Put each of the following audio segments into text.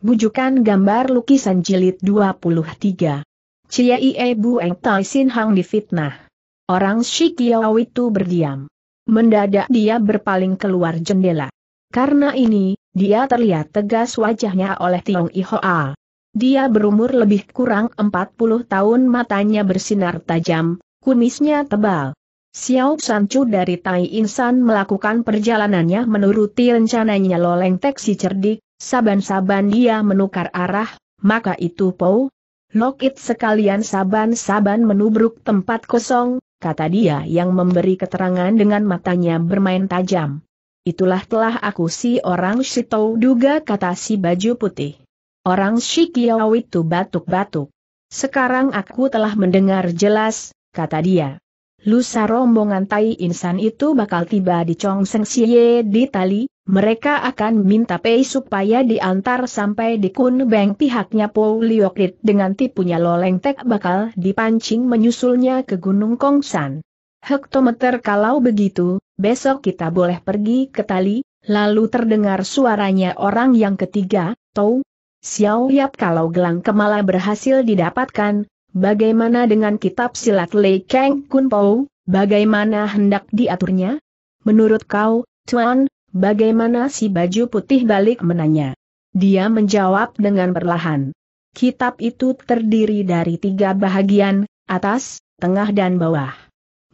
Bujukan gambar lukisan jilid 23. Ciei Bu Eng Tai Sin Hang difitnah. Orang Shikiao itu berdiam. Mendadak dia berpaling keluar jendela. Karena ini, dia terlihat tegas wajahnya oleh Tiong Ihoa. Dia berumur lebih kurang 40 tahun matanya bersinar tajam, kumisnya tebal. Xiao Sanchu dari Tai Insan melakukan perjalanannya menuruti rencananya Loleng Teksi cerdik, Saban-saban dia menukar arah, maka itu pau. Lokit sekalian saban-saban menubruk tempat kosong, kata dia yang memberi keterangan dengan matanya bermain tajam. Itulah telah aku si orang Shitou duga kata si baju putih. Orang Shikiau itu batuk-batuk. Sekarang aku telah mendengar jelas, kata dia lusa rombongan Tai Insan itu bakal tiba di Chong Seng Xie di Tali, mereka akan minta Pei supaya diantar sampai di Kun Beng pihaknya Po Liokrit dengan tipunya Loleng Tek bakal dipancing menyusulnya ke Gunung Kong San. Hektometer kalau begitu, besok kita boleh pergi ke Tali, lalu terdengar suaranya orang yang ketiga, Tau? Xiao Yap kalau gelang kemala berhasil didapatkan, Bagaimana dengan kitab silat Lei Kang Kun Po? bagaimana hendak diaturnya? Menurut kau, Tuan, bagaimana si baju putih balik menanya? Dia menjawab dengan perlahan. Kitab itu terdiri dari tiga bahagian, atas, tengah dan bawah.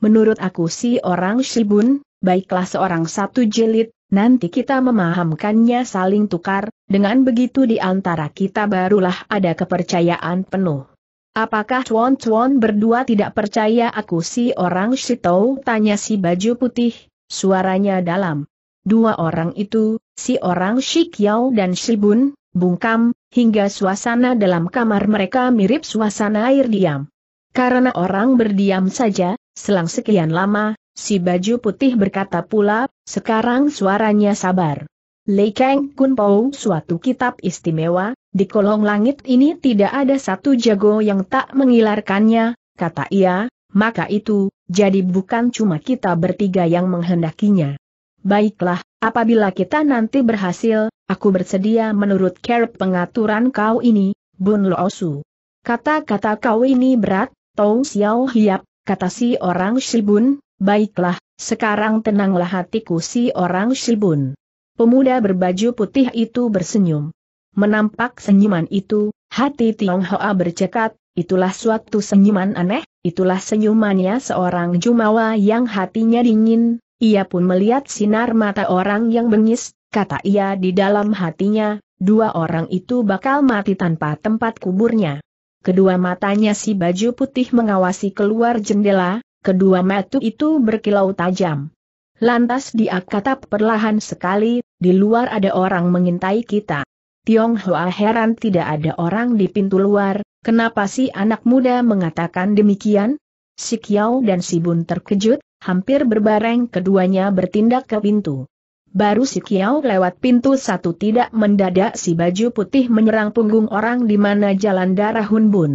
Menurut aku si orang Shibun, baiklah seorang satu jelit, nanti kita memahamkannya saling tukar, dengan begitu di antara kita barulah ada kepercayaan penuh. Apakah tuan-tuan berdua tidak percaya aku si orang Shito? Tanya si baju putih, suaranya dalam. Dua orang itu, si orang Shikyao dan Shibun, bungkam, hingga suasana dalam kamar mereka mirip suasana air diam. Karena orang berdiam saja, selang sekian lama, si baju putih berkata pula, sekarang suaranya sabar. Lei Kang Kun Pau suatu kitab istimewa, di kolong langit ini tidak ada satu jago yang tak mengilarkannya, kata ia, maka itu, jadi bukan cuma kita bertiga yang menghendakinya. Baiklah, apabila kita nanti berhasil, aku bersedia menurut care pengaturan kau ini, Bun Loosu. Kata-kata kau ini berat, Tong Xiao Hiap, kata si orang Shibun, baiklah, sekarang tenanglah hatiku si orang Shibun. Pemuda berbaju putih itu bersenyum. Menampak senyuman itu, hati Tionghoa bercekat, itulah suatu senyuman aneh, itulah senyumannya seorang jumawa yang hatinya dingin, ia pun melihat sinar mata orang yang bengis, kata ia di dalam hatinya, dua orang itu bakal mati tanpa tempat kuburnya. Kedua matanya si baju putih mengawasi keluar jendela, kedua mata itu berkilau tajam. Lantas dia kata perlahan sekali, di luar ada orang mengintai kita. Tiong Hoa heran tidak ada orang di pintu luar, kenapa si anak muda mengatakan demikian? Si Kiao dan si Bun terkejut, hampir berbareng keduanya bertindak ke pintu. Baru si Kiao lewat pintu satu tidak mendadak si baju putih menyerang punggung orang di mana jalan darah Hun Bun.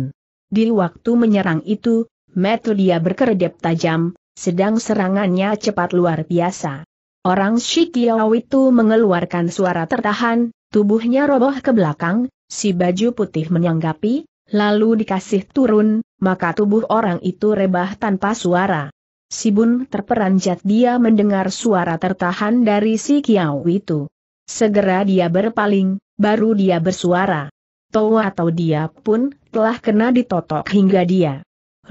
Di waktu menyerang itu, metu dia berkeredep tajam, sedang serangannya cepat luar biasa. Orang Shikiao itu mengeluarkan suara tertahan, tubuhnya roboh ke belakang, si baju putih menyanggapi, lalu dikasih turun, maka tubuh orang itu rebah tanpa suara. Si Bun terperanjat dia mendengar suara tertahan dari si Kiao itu. Segera dia berpaling, baru dia bersuara. Tua atau dia pun telah kena ditotok hingga dia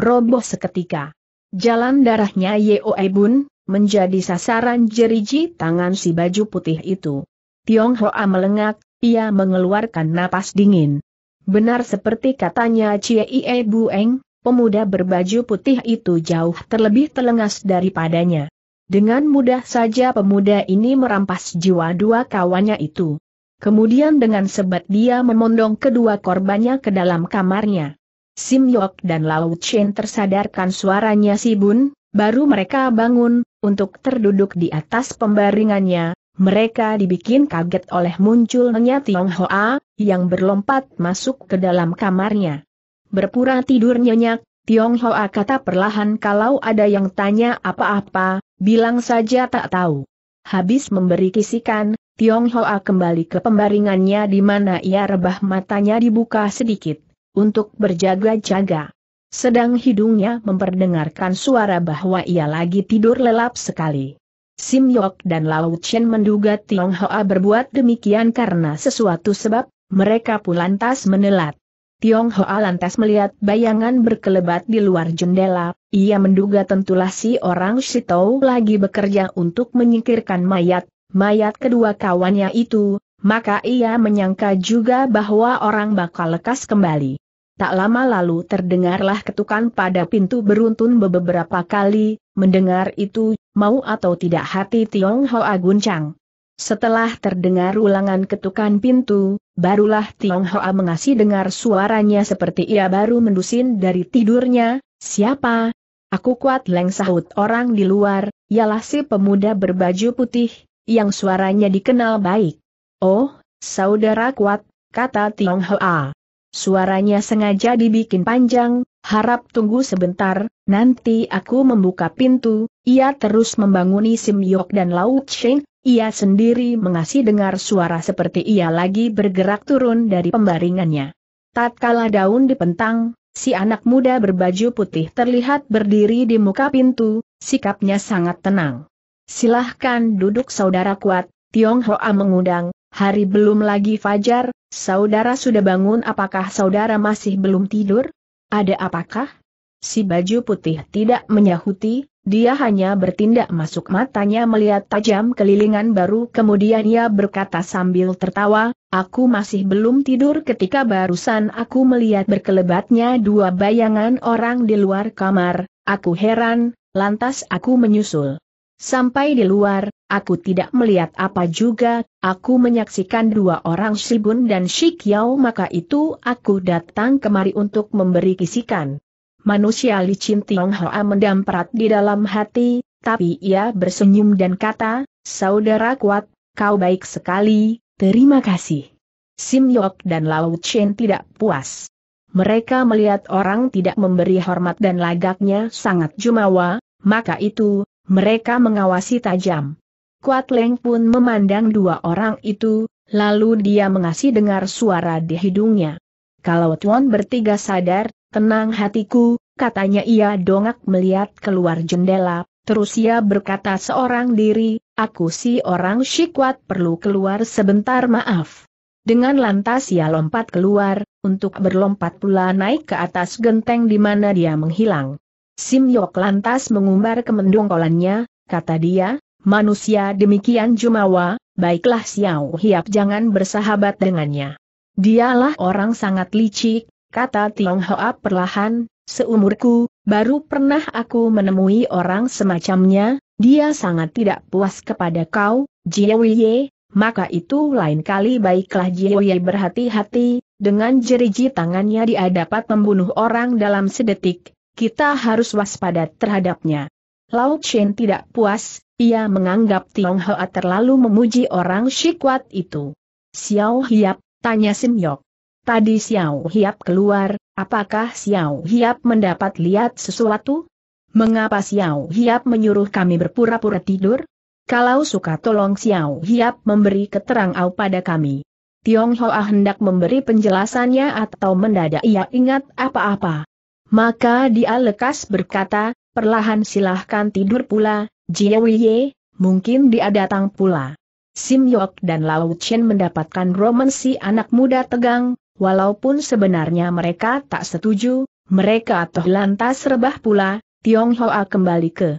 roboh seketika. Jalan darahnya Yeo Bun, menjadi sasaran jeriji tangan si baju putih itu. Tiong Hoa melengak, ia mengeluarkan napas dingin. Benar seperti katanya Cie Ie Bueng, pemuda berbaju putih itu jauh terlebih telengas daripadanya. Dengan mudah saja pemuda ini merampas jiwa dua kawannya itu. Kemudian dengan sebat dia memondong kedua korbannya ke dalam kamarnya. Sim Yok dan Lau Chen tersadarkan suaranya si Bun, baru mereka bangun, untuk terduduk di atas pembaringannya, mereka dibikin kaget oleh munculnya Tiong Hoa, yang berlompat masuk ke dalam kamarnya. Berpura tidur nyenyak, Tiong Hoa kata perlahan kalau ada yang tanya apa-apa, bilang saja tak tahu. Habis memberi kisikan, Tiong Hoa kembali ke pembaringannya di mana ia rebah matanya dibuka sedikit, untuk berjaga-jaga. Sedang hidungnya memperdengarkan suara bahwa ia lagi tidur lelap sekali. Sim Yok dan Lao Chen menduga Tiong Hoa berbuat demikian karena sesuatu sebab, mereka pun lantas menelat. Tiong Hoa lantas melihat bayangan berkelebat di luar jendela, ia menduga tentulah si orang Shitou lagi bekerja untuk menyingkirkan mayat, mayat kedua kawannya itu, maka ia menyangka juga bahwa orang bakal lekas kembali. Tak lama lalu terdengarlah ketukan pada pintu beruntun beberapa kali, mendengar itu, mau atau tidak hati Tiong Hoa guncang. Setelah terdengar ulangan ketukan pintu, barulah Tiong Hoa mengasih dengar suaranya seperti ia baru mendusin dari tidurnya, siapa? Aku kuat leng sahut orang di luar, ialah si pemuda berbaju putih, yang suaranya dikenal baik. Oh, saudara kuat, kata Tiong Hoa. Suaranya sengaja dibikin panjang, harap tunggu sebentar, nanti aku membuka pintu, ia terus membanguni Sim Yok dan Lau Cheng, ia sendiri mengasih dengar suara seperti ia lagi bergerak turun dari pembaringannya. Tatkala daun dipentang, si anak muda berbaju putih terlihat berdiri di muka pintu, sikapnya sangat tenang. Silahkan duduk saudara kuat, Tiong Hoa mengundang, Hari belum lagi fajar, saudara sudah bangun apakah saudara masih belum tidur? Ada apakah? Si baju putih tidak menyahuti, dia hanya bertindak masuk matanya melihat tajam kelilingan baru kemudian ia berkata sambil tertawa, aku masih belum tidur ketika barusan aku melihat berkelebatnya dua bayangan orang di luar kamar, aku heran, lantas aku menyusul. Sampai di luar, aku tidak melihat apa juga, aku menyaksikan dua orang Shibun dan Shikyao maka itu aku datang kemari untuk memberi kisikan. Manusia licin Tiong Hoa mendamprat di dalam hati, tapi ia bersenyum dan kata, Saudara kuat, kau baik sekali, terima kasih. Sim Yok dan Lau Chen tidak puas. Mereka melihat orang tidak memberi hormat dan lagaknya sangat jumawa, maka itu, mereka mengawasi tajam. Kuat Leng pun memandang dua orang itu, lalu dia mengasih dengar suara di hidungnya. Kalau Tuan bertiga sadar, tenang hatiku, katanya ia dongak melihat keluar jendela, terus ia berkata seorang diri, aku si orang shikwat perlu keluar sebentar maaf. Dengan lantas ia lompat keluar, untuk berlompat pula naik ke atas genteng di mana dia menghilang. Sim Yok lantas mengumbar kemendongkolannya, kata dia, manusia demikian jumawa, baiklah Xiao Hiap jangan bersahabat dengannya. Dialah orang sangat licik, kata Tiong Hoa perlahan, seumurku, baru pernah aku menemui orang semacamnya, dia sangat tidak puas kepada kau, Jiawiye, maka itu lain kali baiklah Jiawiye berhati-hati, dengan jeriji tangannya dia dapat membunuh orang dalam sedetik, kita harus waspada terhadapnya. Lau Chen tidak puas, ia menganggap Tiong Hoa terlalu memuji orang Shikwat itu. Xiao Hiap, tanya Sim Yok. Tadi Xiao Hiap keluar, apakah Xiao Hiap mendapat lihat sesuatu? Mengapa Xiao Hiap menyuruh kami berpura-pura tidur? Kalau suka tolong Xiao Hiap memberi keterangan pada kami. Tiong Hoa hendak memberi penjelasannya atau mendadak ia ingat apa-apa. Maka dia lekas berkata, perlahan silahkan tidur pula, Jiewiye, mungkin dia datang pula. Sim Yok dan Lau Chen mendapatkan romansi anak muda tegang, walaupun sebenarnya mereka tak setuju, mereka toh lantas rebah pula, Tiong Hoa kembali ke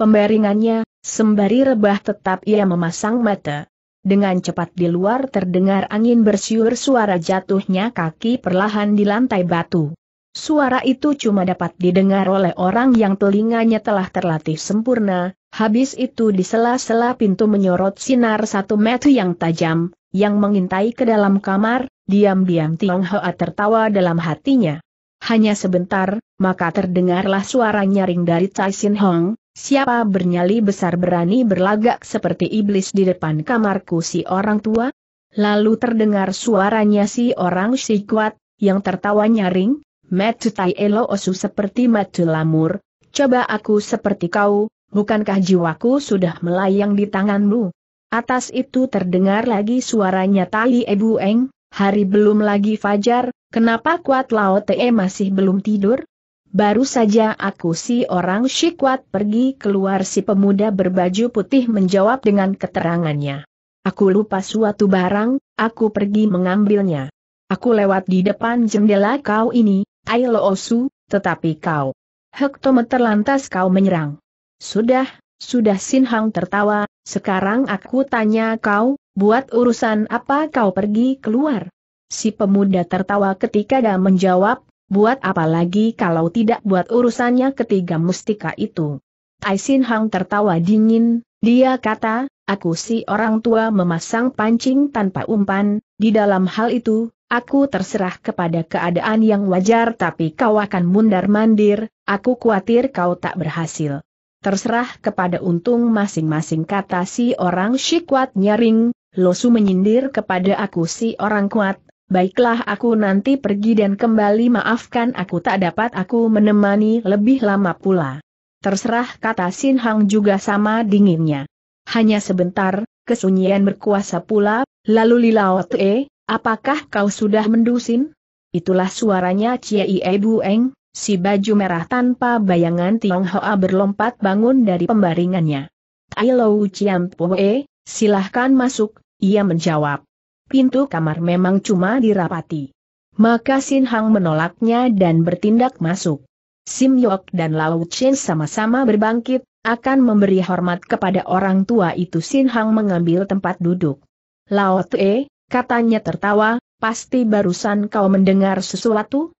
pembaringannya, sembari rebah tetap ia memasang mata. Dengan cepat di luar terdengar angin bersiur suara jatuhnya kaki perlahan di lantai batu. Suara itu cuma dapat didengar oleh orang yang telinganya telah terlatih sempurna, habis itu di sela-sela pintu menyorot sinar satu metu yang tajam, yang mengintai ke dalam kamar, diam-diam Tiong Hoa tertawa dalam hatinya. Hanya sebentar, maka terdengarlah suara nyaring dari Chai Sin Hong, siapa bernyali besar berani berlagak seperti iblis di depan kamarku si orang tua? Lalu terdengar suaranya si orang si kuat, yang tertawa nyaring, Tai Elo Osu seperti matu lamur, coba aku seperti kau, bukankah jiwaku sudah melayang di tanganmu? Atas itu terdengar lagi suaranya Tai Ebu Eng, hari belum lagi fajar, kenapa kuat Lao Te masih belum tidur? Baru saja aku si orang Shikwat pergi keluar si pemuda berbaju putih menjawab dengan keterangannya. Aku lupa suatu barang, aku pergi mengambilnya. Aku lewat di depan jendela kau ini, Ailo Osu, tetapi kau. Hektometer lantas kau menyerang. Sudah, sudah Sin Hang tertawa, sekarang aku tanya kau, buat urusan apa kau pergi keluar? Si pemuda tertawa ketika dia menjawab, buat apa lagi kalau tidak buat urusannya ketiga mustika itu? Tai Sin Hang tertawa dingin, dia kata, aku si orang tua memasang pancing tanpa umpan, di dalam hal itu, Aku terserah kepada keadaan yang wajar tapi kau akan mundar-mandir, aku khawatir kau tak berhasil. Terserah kepada untung masing-masing kata si orang syikwat nyaring, Losu menyindir kepada aku si orang kuat, baiklah aku nanti pergi dan kembali maafkan aku tak dapat aku menemani lebih lama pula. Terserah kata Sin Hang juga sama dinginnya. Hanya sebentar, kesunyian berkuasa pula, lalu Lilao Tee, Apakah kau sudah mendusin? Itulah suaranya Ciei Bu Eng, si baju merah tanpa bayangan Tionghoa berlompat bangun dari pembaringannya. Tai Lou Chiam Pue, silahkan masuk, ia menjawab. Pintu kamar memang cuma dirapati. Maka Sin Hang menolaknya dan bertindak masuk. Sim Yok dan Lau Chen sama-sama berbangkit, akan memberi hormat kepada orang tua itu Sin Hang mengambil tempat duduk. Lao Tue, katanya tertawa, pasti barusan kau mendengar sesuatu?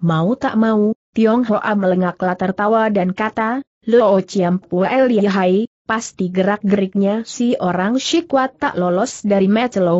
Mau tak mau, Tiong Hoa melengaklah tertawa dan kata, Lo Chiampua Lihai, pasti gerak-geriknya si orang Shikwat tak lolos dari match Lo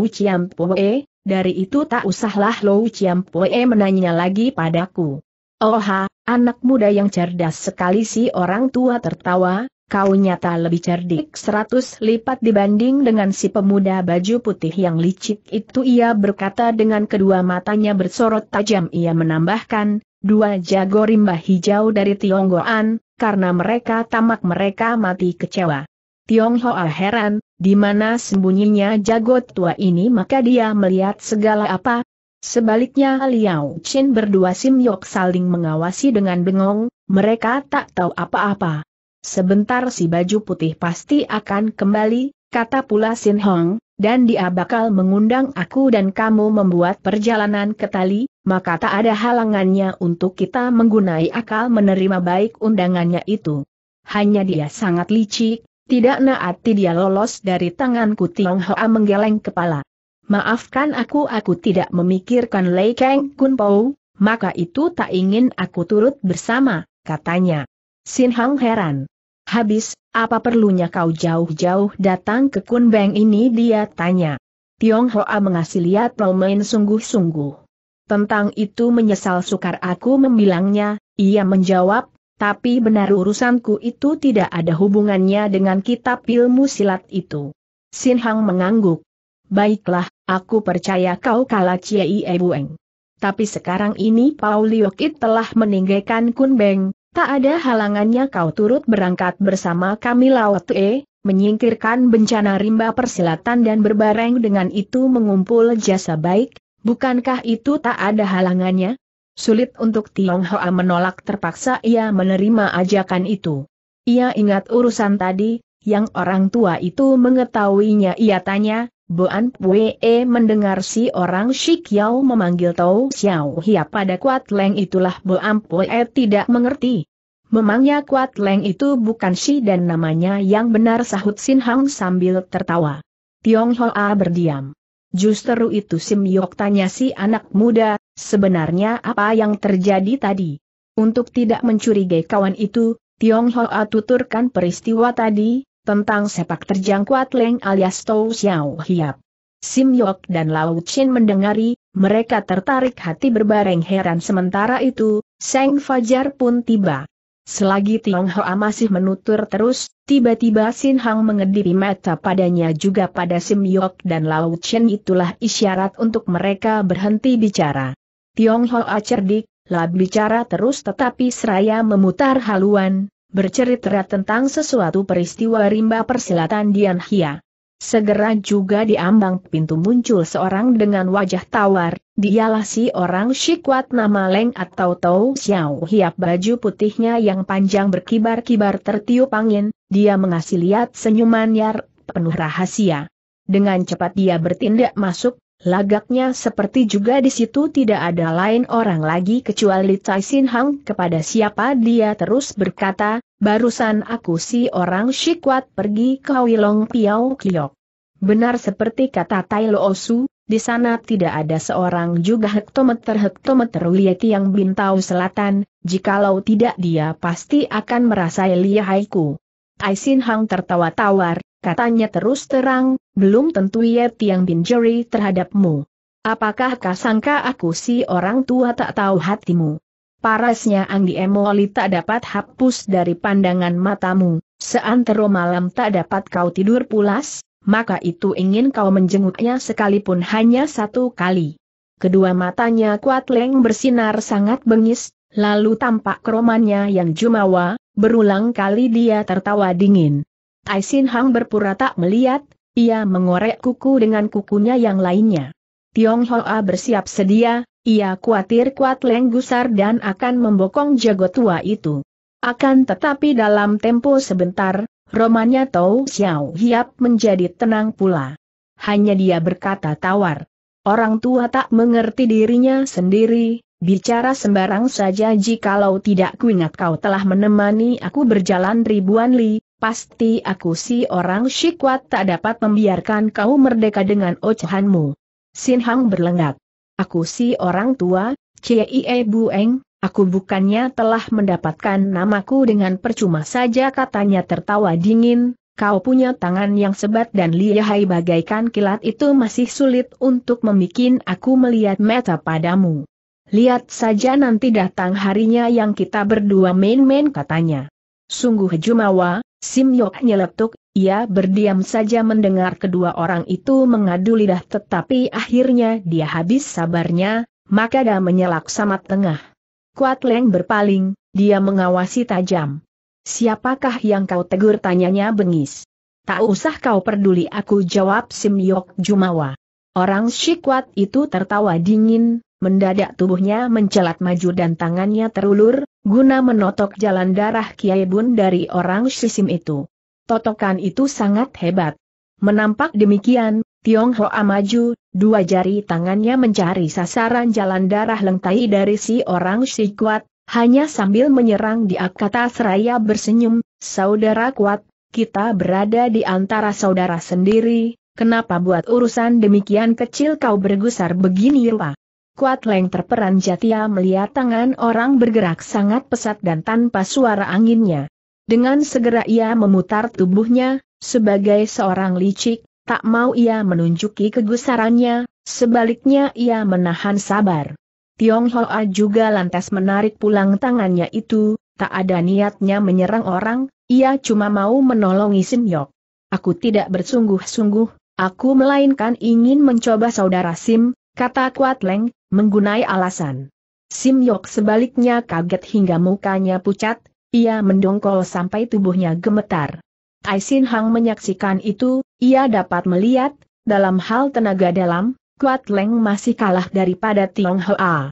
Pue, dari itu tak usahlah Lo Pue menanya lagi padaku. Oha, anak muda yang cerdas sekali si orang tua tertawa, kau nyata lebih cerdik seratus lipat dibanding dengan si pemuda baju putih yang licik itu ia berkata dengan kedua matanya bersorot tajam ia menambahkan, dua jago rimba hijau dari Tionggoan, karena mereka tamak mereka mati kecewa. Tionghoa heran, di mana sembunyinya jago tua ini maka dia melihat segala apa. Sebaliknya Liao Chin berdua Sim Yok saling mengawasi dengan bengong, mereka tak tahu apa-apa. Sebentar si baju putih pasti akan kembali, kata pula Sin Hong, dan dia bakal mengundang aku dan kamu membuat perjalanan ke Tali, maka tak ada halangannya untuk kita menggunai akal menerima baik undangannya itu. Hanya dia sangat licik, tidak naati dia lolos dari tanganku Tiong Hoa menggeleng kepala. Maafkan aku aku tidak memikirkan Lei Kang Kun Pou, maka itu tak ingin aku turut bersama, katanya. Sin Hang heran. Habis, apa perlunya kau jauh-jauh datang ke Kunbeng ini dia tanya. Tiong Hoa mengasih lihat Romain sungguh-sungguh. Tentang itu menyesal sukar aku membilangnya, ia menjawab, tapi benar urusanku itu tidak ada hubungannya dengan kitab ilmu silat itu. Sin Hang mengangguk. Baiklah, aku percaya kau kalah Ciei Ebueng. Tapi sekarang ini Pauliokit telah meninggalkan Kunbeng, Tak ada halangannya kau turut berangkat bersama kami E, menyingkirkan bencana rimba persilatan dan berbareng dengan itu mengumpul jasa baik, bukankah itu tak ada halangannya? Sulit untuk Tionghoa menolak terpaksa ia menerima ajakan itu. Ia ingat urusan tadi, yang orang tua itu mengetahuinya ia tanya, Boan We mendengar si orang Shik Yao memanggil Tau Xiao Hia pada Kuat Leng itulah Boan Pue tidak mengerti. Memangnya Kuat Leng itu bukan si dan namanya yang benar sahut Sin Hang sambil tertawa. Tiong Hoa berdiam. Justru itu Sim Yok tanya si anak muda, sebenarnya apa yang terjadi tadi? Untuk tidak mencurigai kawan itu, Tiong Hoa tuturkan peristiwa tadi, tentang sepak terjang Kuat Leng alias Tou Xiao Hiap. Sim Yok dan Lao Chin mendengari, mereka tertarik hati berbareng heran sementara itu, Seng Fajar pun tiba. Selagi Tiong Hoa masih menutur terus, tiba-tiba Sin Hang mengedipi mata padanya juga pada Sim Yok dan Lao Chen itulah isyarat untuk mereka berhenti bicara. Tiong Hoa cerdik, lab bicara terus tetapi seraya memutar haluan, bercerita tentang sesuatu peristiwa rimba persilatan Dian Hia. Segera juga di ambang pintu muncul seorang dengan wajah tawar, dialah si orang Shikwat nama Leng atau Tau Xiao Hiap baju putihnya yang panjang berkibar-kibar tertiup angin, dia mengasih lihat senyuman Yar, penuh rahasia. Dengan cepat dia bertindak masuk, Lagaknya seperti juga di situ tidak ada lain orang lagi kecuali Tai Sin Hang kepada siapa dia terus berkata, barusan aku si orang Shikwat pergi ke Wilong Piao Kiok. Benar seperti kata Tai Lo Osu, di sana tidak ada seorang juga hektometer-hektometer Liet yang bintau selatan, jikalau tidak dia pasti akan merasai lihaiku. Sin Hang tertawa tawar, Katanya terus terang, belum tentu ia tiang binjeri terhadapmu. Apakah kasangka aku si orang tua tak tahu hatimu? Parasnya Anggi Emoli tak dapat hapus dari pandangan matamu, seantero malam tak dapat kau tidur pulas, maka itu ingin kau menjenguknya sekalipun hanya satu kali. Kedua matanya kuat leng bersinar sangat bengis, lalu tampak kromannya yang jumawa, berulang kali dia tertawa dingin. Aisin Hang berpura tak melihat, ia mengorek kuku dengan kukunya yang lainnya. Tiong Hoa bersiap sedia, ia khawatir kuat Leng Gusar dan akan membokong jago tua itu. Akan tetapi dalam tempo sebentar, Romanya Tau Xiao Hiap menjadi tenang pula. Hanya dia berkata tawar. Orang tua tak mengerti dirinya sendiri, Bicara sembarang saja jikalau tidak kuingat kau telah menemani aku berjalan ribuan li, Pasti aku si orang Shikwat tak dapat membiarkan kau merdeka dengan ocehanmu. Sin Hang berlenggak. Aku si orang tua, Cie Bueng, aku bukannya telah mendapatkan namaku dengan percuma saja katanya tertawa dingin, kau punya tangan yang sebat dan lihai bagaikan kilat itu masih sulit untuk membuat aku melihat mata padamu. Lihat saja nanti datang harinya yang kita berdua main-main katanya. Sungguh jumawa, Sim Simyok nyeletuk, ia berdiam saja mendengar kedua orang itu mengadu lidah tetapi akhirnya dia habis sabarnya, maka dia menyelak sama tengah. Kuat Leng berpaling, dia mengawasi tajam. Siapakah yang kau tegur tanyanya bengis? Tak usah kau peduli aku jawab Sim Simyok Jumawa. Orang Shikwat itu tertawa dingin, Mendadak tubuhnya mencelat maju dan tangannya terulur, guna menotok jalan darah Kiai Bun dari orang sisim itu. Totokan itu sangat hebat. Menampak demikian, Tiong Tionghoa maju, dua jari tangannya mencari sasaran jalan darah lengkai dari si orang si kuat, hanya sambil menyerang di kata seraya bersenyum, saudara kuat, kita berada di antara saudara sendiri, kenapa buat urusan demikian kecil kau bergusar begini rupa? Kuat Leng terperanjat ia melihat tangan orang bergerak sangat pesat dan tanpa suara anginnya. Dengan segera ia memutar tubuhnya, sebagai seorang licik, tak mau ia menunjuki kegusarannya, sebaliknya ia menahan sabar. Tiong Hoa juga lantas menarik pulang tangannya itu, tak ada niatnya menyerang orang, ia cuma mau menolongi Yok. Aku tidak bersungguh-sungguh, aku melainkan ingin mencoba saudara Sim, kata Kuat Leng, menggunai alasan. Sim Yok sebaliknya kaget hingga mukanya pucat, ia mendongkol sampai tubuhnya gemetar. Tai Sin Hang menyaksikan itu, ia dapat melihat, dalam hal tenaga dalam, Kuat Leng masih kalah daripada Tiong Hoa.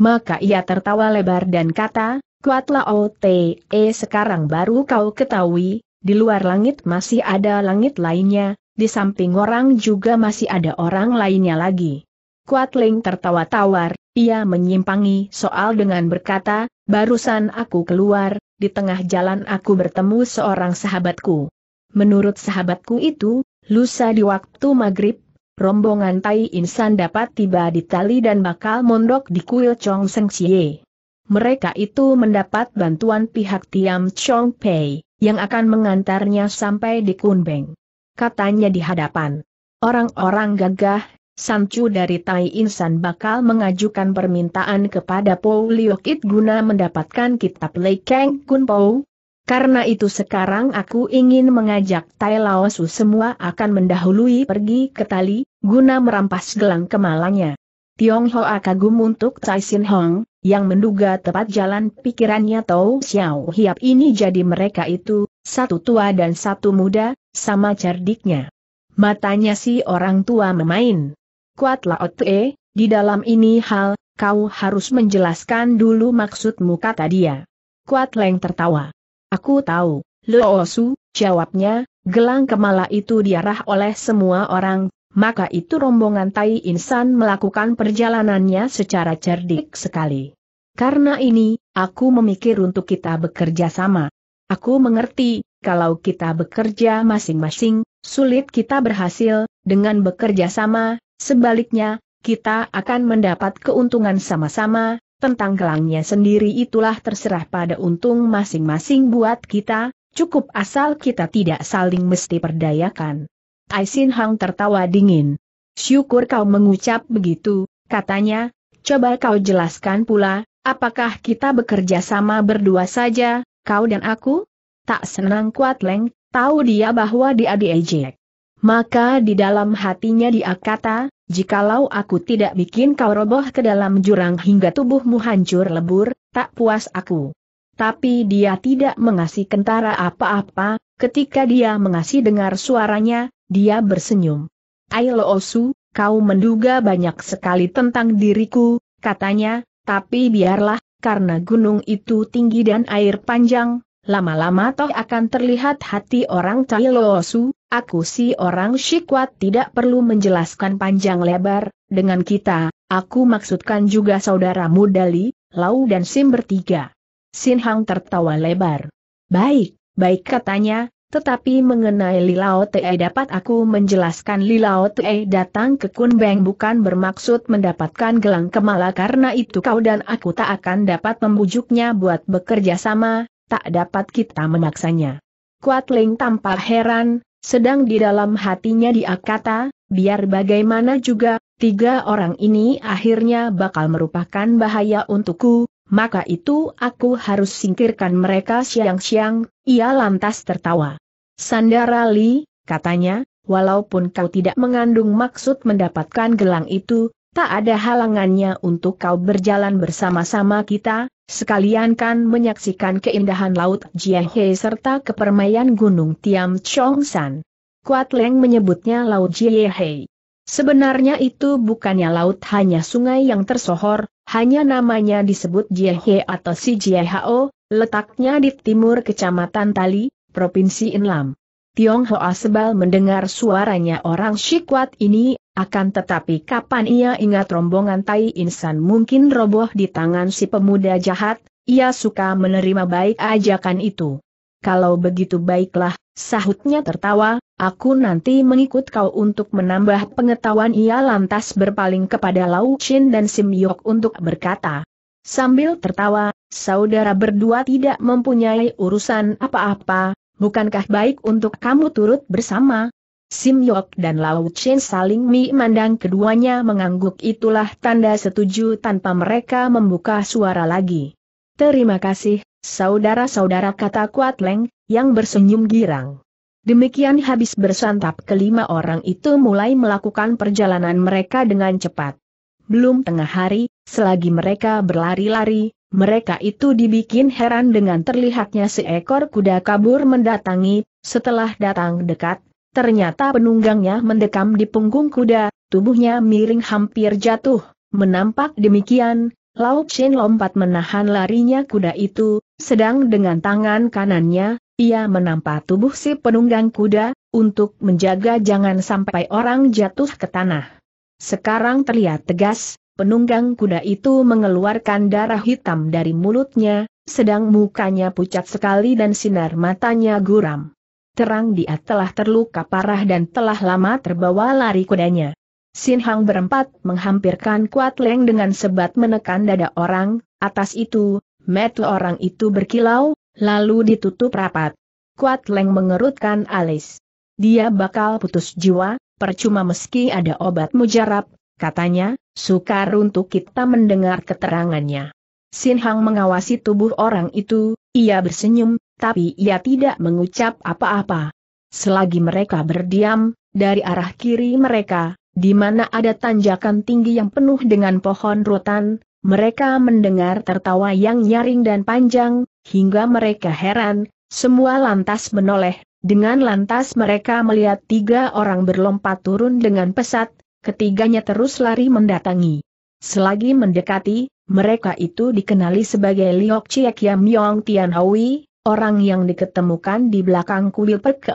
Maka ia tertawa lebar dan kata, Kuat Lao Te eh, sekarang baru kau ketahui, di luar langit masih ada langit lainnya, di samping orang juga masih ada orang lainnya lagi. Kuat Ling tertawa tawar, ia menyimpangi soal dengan berkata, barusan aku keluar, di tengah jalan aku bertemu seorang sahabatku. Menurut sahabatku itu, lusa di waktu maghrib, rombongan Tai Insan dapat tiba di Tali dan bakal mondok di kuil Chong Seng Chie. Mereka itu mendapat bantuan pihak Tiam Chong Pei, yang akan mengantarnya sampai di Kunbeng. Katanya di hadapan orang-orang gagah Sancu dari Tai Insan bakal mengajukan permintaan kepada Pou Liokit guna mendapatkan kitab Lei Kang Kun Pou. Karena itu sekarang aku ingin mengajak Tai Laosu semua akan mendahului pergi ke Tali, guna merampas gelang kemalanya. Tionghoa kagum untuk Tai Sin Hong, yang menduga tepat jalan pikirannya Tau Xiao Hiap ini jadi mereka itu, satu tua dan satu muda, sama cerdiknya. Matanya si orang tua memain. Kuat Lao Tue, di dalam ini hal, kau harus menjelaskan dulu maksudmu kata dia. Kuat Leng tertawa. Aku tahu, Loosu, Su, jawabnya, gelang kemala itu diarah oleh semua orang, maka itu rombongan Tai Insan melakukan perjalanannya secara cerdik sekali. Karena ini, aku memikir untuk kita bekerja sama. Aku mengerti, kalau kita bekerja masing-masing, sulit kita berhasil, dengan bekerja sama, Sebaliknya, kita akan mendapat keuntungan sama-sama, tentang gelangnya sendiri itulah terserah pada untung masing-masing buat kita, cukup asal kita tidak saling mesti perdayakan. Aisin Hang tertawa dingin. Syukur kau mengucap begitu, katanya, coba kau jelaskan pula, apakah kita bekerja sama berdua saja, kau dan aku? Tak senang Kuat Leng, tahu dia bahwa dia diejek. Maka di dalam hatinya dia kata, jikalau aku tidak bikin kau roboh ke dalam jurang hingga tubuhmu hancur lebur, tak puas aku. Tapi dia tidak mengasih kentara apa-apa, ketika dia mengasih dengar suaranya, dia bersenyum. Ailo Osu, kau menduga banyak sekali tentang diriku, katanya, tapi biarlah, karena gunung itu tinggi dan air panjang, lama-lama toh akan terlihat hati orang Osu. Aku si orang Shikwat tidak perlu menjelaskan panjang lebar, dengan kita, aku maksudkan juga saudaramu Dali, Lau dan Sim bertiga. Sin Hang tertawa lebar. Baik, baik katanya, tetapi mengenai Lilao Te dapat aku menjelaskan Lilao Te datang ke Kunbeng bukan bermaksud mendapatkan gelang kemala karena itu kau dan aku tak akan dapat membujuknya buat bekerja sama, tak dapat kita memaksanya. Kuat Ling tampak heran, sedang di dalam hatinya dia kata, biar bagaimana juga, tiga orang ini akhirnya bakal merupakan bahaya untukku, maka itu aku harus singkirkan mereka siang-siang, ia lantas tertawa. Sandara Li, katanya, walaupun kau tidak mengandung maksud mendapatkan gelang itu, tak ada halangannya untuk kau berjalan bersama-sama kita, Sekalian kan menyaksikan keindahan laut Jiehe serta kepermaian gunung Tiam Chong San. Kuat Leng menyebutnya laut Jiehe. Sebenarnya itu bukannya laut hanya sungai yang tersohor, hanya namanya disebut Jiehe atau si Jieho, letaknya di timur kecamatan Tali, Provinsi Inlam. Tionghoa sebal mendengar suaranya orang Shikwat ini, akan tetapi kapan ia ingat rombongan tai insan mungkin roboh di tangan si pemuda jahat, ia suka menerima baik ajakan itu. Kalau begitu baiklah, sahutnya tertawa, aku nanti mengikut kau untuk menambah pengetahuan ia lantas berpaling kepada Lau Chin dan Sim Yok untuk berkata. Sambil tertawa, saudara berdua tidak mempunyai urusan apa-apa, bukankah baik untuk kamu turut bersama? Sim Yok dan Lau Chen saling memandang keduanya mengangguk itulah tanda setuju tanpa mereka membuka suara lagi. Terima kasih, saudara-saudara kata Kuat Leng, yang bersenyum girang. Demikian habis bersantap kelima orang itu mulai melakukan perjalanan mereka dengan cepat. Belum tengah hari, selagi mereka berlari-lari, mereka itu dibikin heran dengan terlihatnya seekor kuda kabur mendatangi, setelah datang dekat, Ternyata penunggangnya mendekam di punggung kuda, tubuhnya miring hampir jatuh. Menampak demikian, Lau Chen lompat menahan larinya kuda itu, sedang dengan tangan kanannya, ia menampak tubuh si penunggang kuda, untuk menjaga jangan sampai orang jatuh ke tanah. Sekarang terlihat tegas, penunggang kuda itu mengeluarkan darah hitam dari mulutnya, sedang mukanya pucat sekali dan sinar matanya guram terang dia telah terluka parah dan telah lama terbawa lari kudanya. Sin Hang berempat menghampirkan Kuat Leng dengan sebat menekan dada orang, atas itu, metu orang itu berkilau, lalu ditutup rapat. Kuat Leng mengerutkan alis. Dia bakal putus jiwa, percuma meski ada obat mujarab, katanya, sukar untuk kita mendengar keterangannya. Sin Hang mengawasi tubuh orang itu, ia bersenyum, tapi ia tidak mengucap apa-apa. Selagi mereka berdiam, dari arah kiri mereka, di mana ada tanjakan tinggi yang penuh dengan pohon rotan, mereka mendengar tertawa yang nyaring dan panjang, hingga mereka heran, semua lantas menoleh, dengan lantas mereka melihat tiga orang berlompat turun dengan pesat, ketiganya terus lari mendatangi. Selagi mendekati, mereka itu dikenali sebagai Liok Chiek Yam Yong Tian Hui, orang yang diketemukan di belakang kuil Pek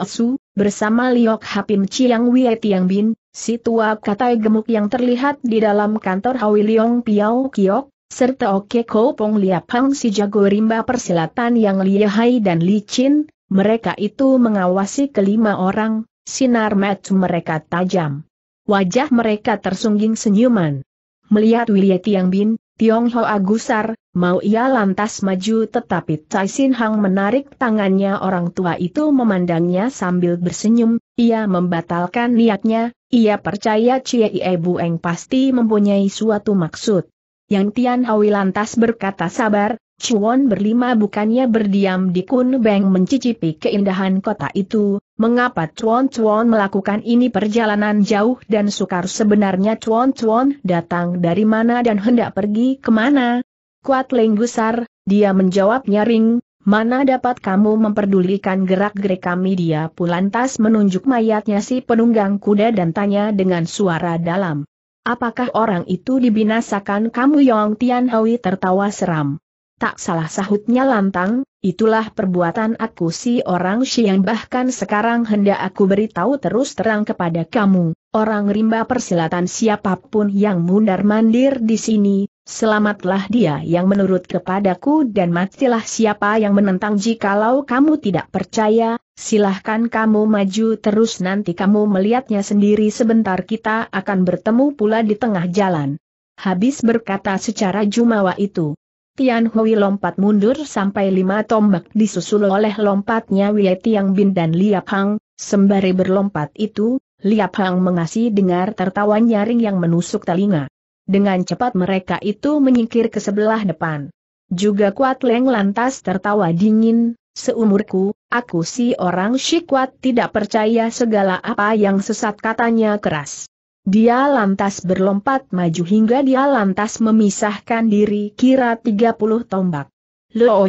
bersama Liok Hapim Chiang Wei Tiang Bin, si tua katai gemuk yang terlihat di dalam kantor Hawi Liong Piao Kiok, serta Oke Kopong Liapang si jago rimba persilatan yang lihai dan licin, mereka itu mengawasi kelima orang, sinar mata mereka tajam. Wajah mereka tersungging senyuman. Melihat Wei Tiang Bin, Tiong Ho agusar, mau ia lantas maju tetapi Cai Sin Hang menarik tangannya orang tua itu memandangnya sambil bersenyum, ia membatalkan niatnya, ia percaya Cie Ibu Eng pasti mempunyai suatu maksud. Yang Tian Hawi lantas berkata sabar, Cuan berlima bukannya berdiam di Kunbeng mencicipi keindahan kota itu, mengapa Cuan Cuan melakukan ini perjalanan jauh dan sukar sebenarnya Cuan Cuan datang dari mana dan hendak pergi kemana? Kuat Gusar, dia menjawab nyaring, mana dapat kamu memperdulikan gerak-gerik kami dia pun lantas menunjuk mayatnya si penunggang kuda dan tanya dengan suara dalam. Apakah orang itu dibinasakan kamu Yong Tian Hui tertawa seram? Tak salah sahutnya lantang, itulah perbuatan aku si orang yang bahkan sekarang hendak aku beritahu terus terang kepada kamu, orang rimba persilatan siapapun yang mundar-mandir di sini, selamatlah dia yang menurut kepadaku dan matilah siapa yang menentang jikalau kamu tidak percaya, silahkan kamu maju terus nanti kamu melihatnya sendiri sebentar kita akan bertemu pula di tengah jalan. Habis berkata secara jumawa itu. Tian Hui lompat mundur sampai lima tombak disusul oleh lompatnya Wei Tiang Bin dan Liap Hang, sembari berlompat itu, Liap Hang mengasih dengar tertawa nyaring yang menusuk telinga. Dengan cepat mereka itu menyingkir ke sebelah depan. Juga Kuat Leng lantas tertawa dingin, seumurku, aku si orang si kuat tidak percaya segala apa yang sesat katanya keras. Dia lantas berlompat maju hingga dia lantas memisahkan diri kira 30 tombak. Lo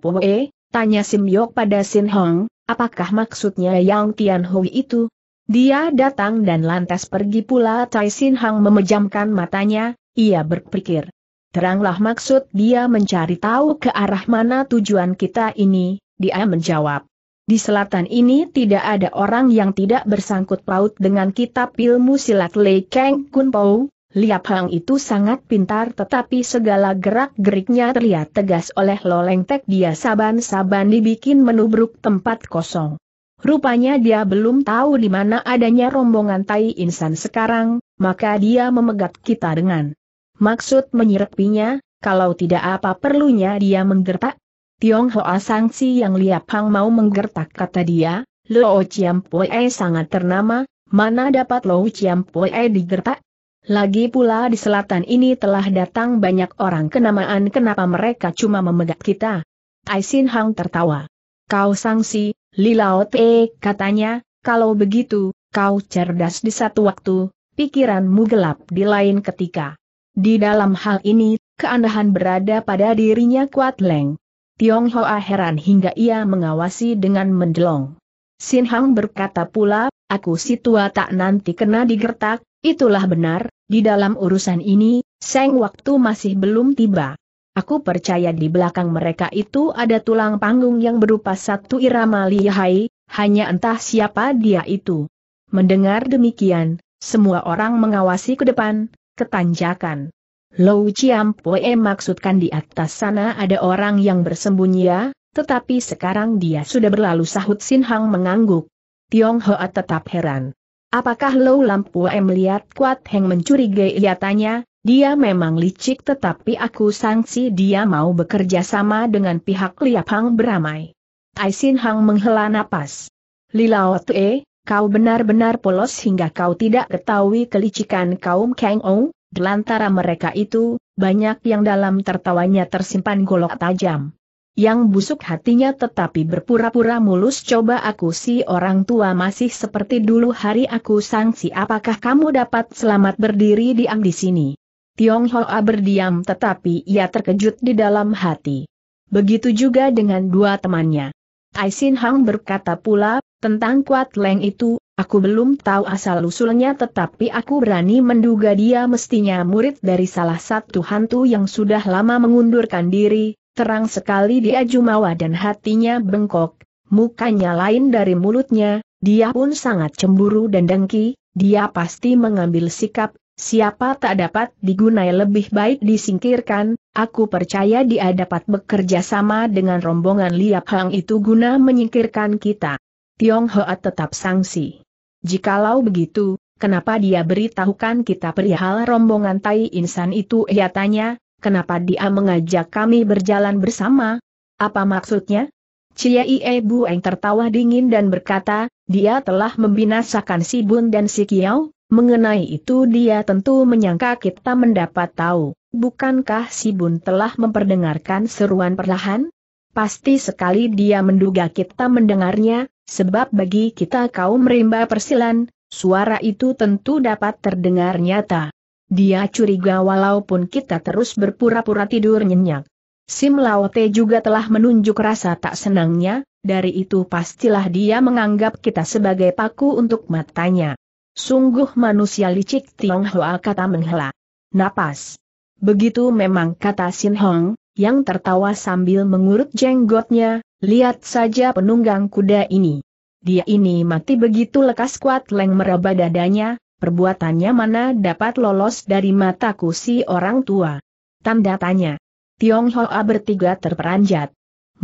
Poe? tanya Sim Simyok pada Sin Hong, apakah maksudnya Yang Tian Hui itu? Dia datang dan lantas pergi pula Tai Sin Hong memejamkan matanya, ia berpikir. Teranglah maksud dia mencari tahu ke arah mana tujuan kita ini, dia menjawab. Di selatan ini tidak ada orang yang tidak bersangkut paut dengan kitab ilmu silat Lei Kang Kun Po. Liap Hang itu sangat pintar tetapi segala gerak-geriknya terlihat tegas oleh Loleng Tek dia saban-saban dibikin menubruk tempat kosong. Rupanya dia belum tahu di mana adanya rombongan Tai Insan sekarang, maka dia memegat kita dengan maksud menyerapinya, kalau tidak apa perlunya dia menggertak, Tiong Tionghoa Sangsi yang Liapang mau menggertak kata dia, Lo E sangat ternama, mana dapat Lo E digertak? Lagi pula di selatan ini telah datang banyak orang kenamaan kenapa mereka cuma memegat kita? Aisin Hang tertawa. Kau sangsi, Lao Te katanya, kalau begitu, kau cerdas di satu waktu, pikiranmu gelap di lain ketika. Di dalam hal ini, keandahan berada pada dirinya Kuat Leng. Tiong Hoa heran hingga ia mengawasi dengan mendelong. Sin Hang berkata pula, aku si tua tak nanti kena digertak, itulah benar, di dalam urusan ini, seng waktu masih belum tiba. Aku percaya di belakang mereka itu ada tulang panggung yang berupa satu irama lihai, hanya entah siapa dia itu. Mendengar demikian, semua orang mengawasi ke depan, ketanjakan. Lou Chiam Poe maksudkan di atas sana ada orang yang bersembunyi ya, tetapi sekarang dia sudah berlalu sahut Sin Hang mengangguk. Tiong Hoa tetap heran. Apakah Lou Lam Poe melihat Kuat Heng mencurigai ia tanya, dia memang licik tetapi aku sangsi dia mau bekerja sama dengan pihak Liap Hang beramai. Sin Hang menghela napas. Lilao Tue, kau benar-benar polos hingga kau tidak ketahui kelicikan kaum Kang Ong? Di mereka itu, banyak yang dalam tertawanya tersimpan golok tajam. Yang busuk hatinya tetapi berpura-pura mulus coba aku si orang tua masih seperti dulu hari aku sangsi apakah kamu dapat selamat berdiri diam di sini. Tiong Hoa berdiam tetapi ia terkejut di dalam hati. Begitu juga dengan dua temannya. Aisin Hang berkata pula, tentang Kuat Leng itu, Aku belum tahu asal-usulnya tetapi aku berani menduga dia mestinya murid dari salah satu hantu yang sudah lama mengundurkan diri, terang sekali dia jumawa dan hatinya bengkok, mukanya lain dari mulutnya, dia pun sangat cemburu dan dengki, dia pasti mengambil sikap, siapa tak dapat digunai lebih baik disingkirkan, aku percaya dia dapat bekerja sama dengan rombongan Liap Hang itu guna menyingkirkan kita. Tionghoa tetap sangsi. Jikalau begitu, kenapa dia beritahukan kita perihal rombongan Tai Insan itu? Ia tanya, kenapa dia mengajak kami berjalan bersama? Apa maksudnya? Cia Ie Bueng tertawa dingin dan berkata, dia telah membinasakan si Bun dan si Kiao, mengenai itu dia tentu menyangka kita mendapat tahu, bukankah si Bun telah memperdengarkan seruan perlahan? Pasti sekali dia menduga kita mendengarnya, Sebab bagi kita kaum rimba persilan, suara itu tentu dapat terdengar nyata. Dia curiga walaupun kita terus berpura-pura tidur nyenyak. Sim Laote juga telah menunjuk rasa tak senangnya, dari itu pastilah dia menganggap kita sebagai paku untuk matanya. Sungguh manusia licik Tionghoa kata menghela. Napas. Begitu memang kata Sin Hong, yang tertawa sambil mengurut jenggotnya, lihat saja penunggang kuda ini. Dia ini mati begitu lekas kuat leng meraba dadanya, perbuatannya mana dapat lolos dari mataku si orang tua. Tanda tanya. Hoa bertiga terperanjat.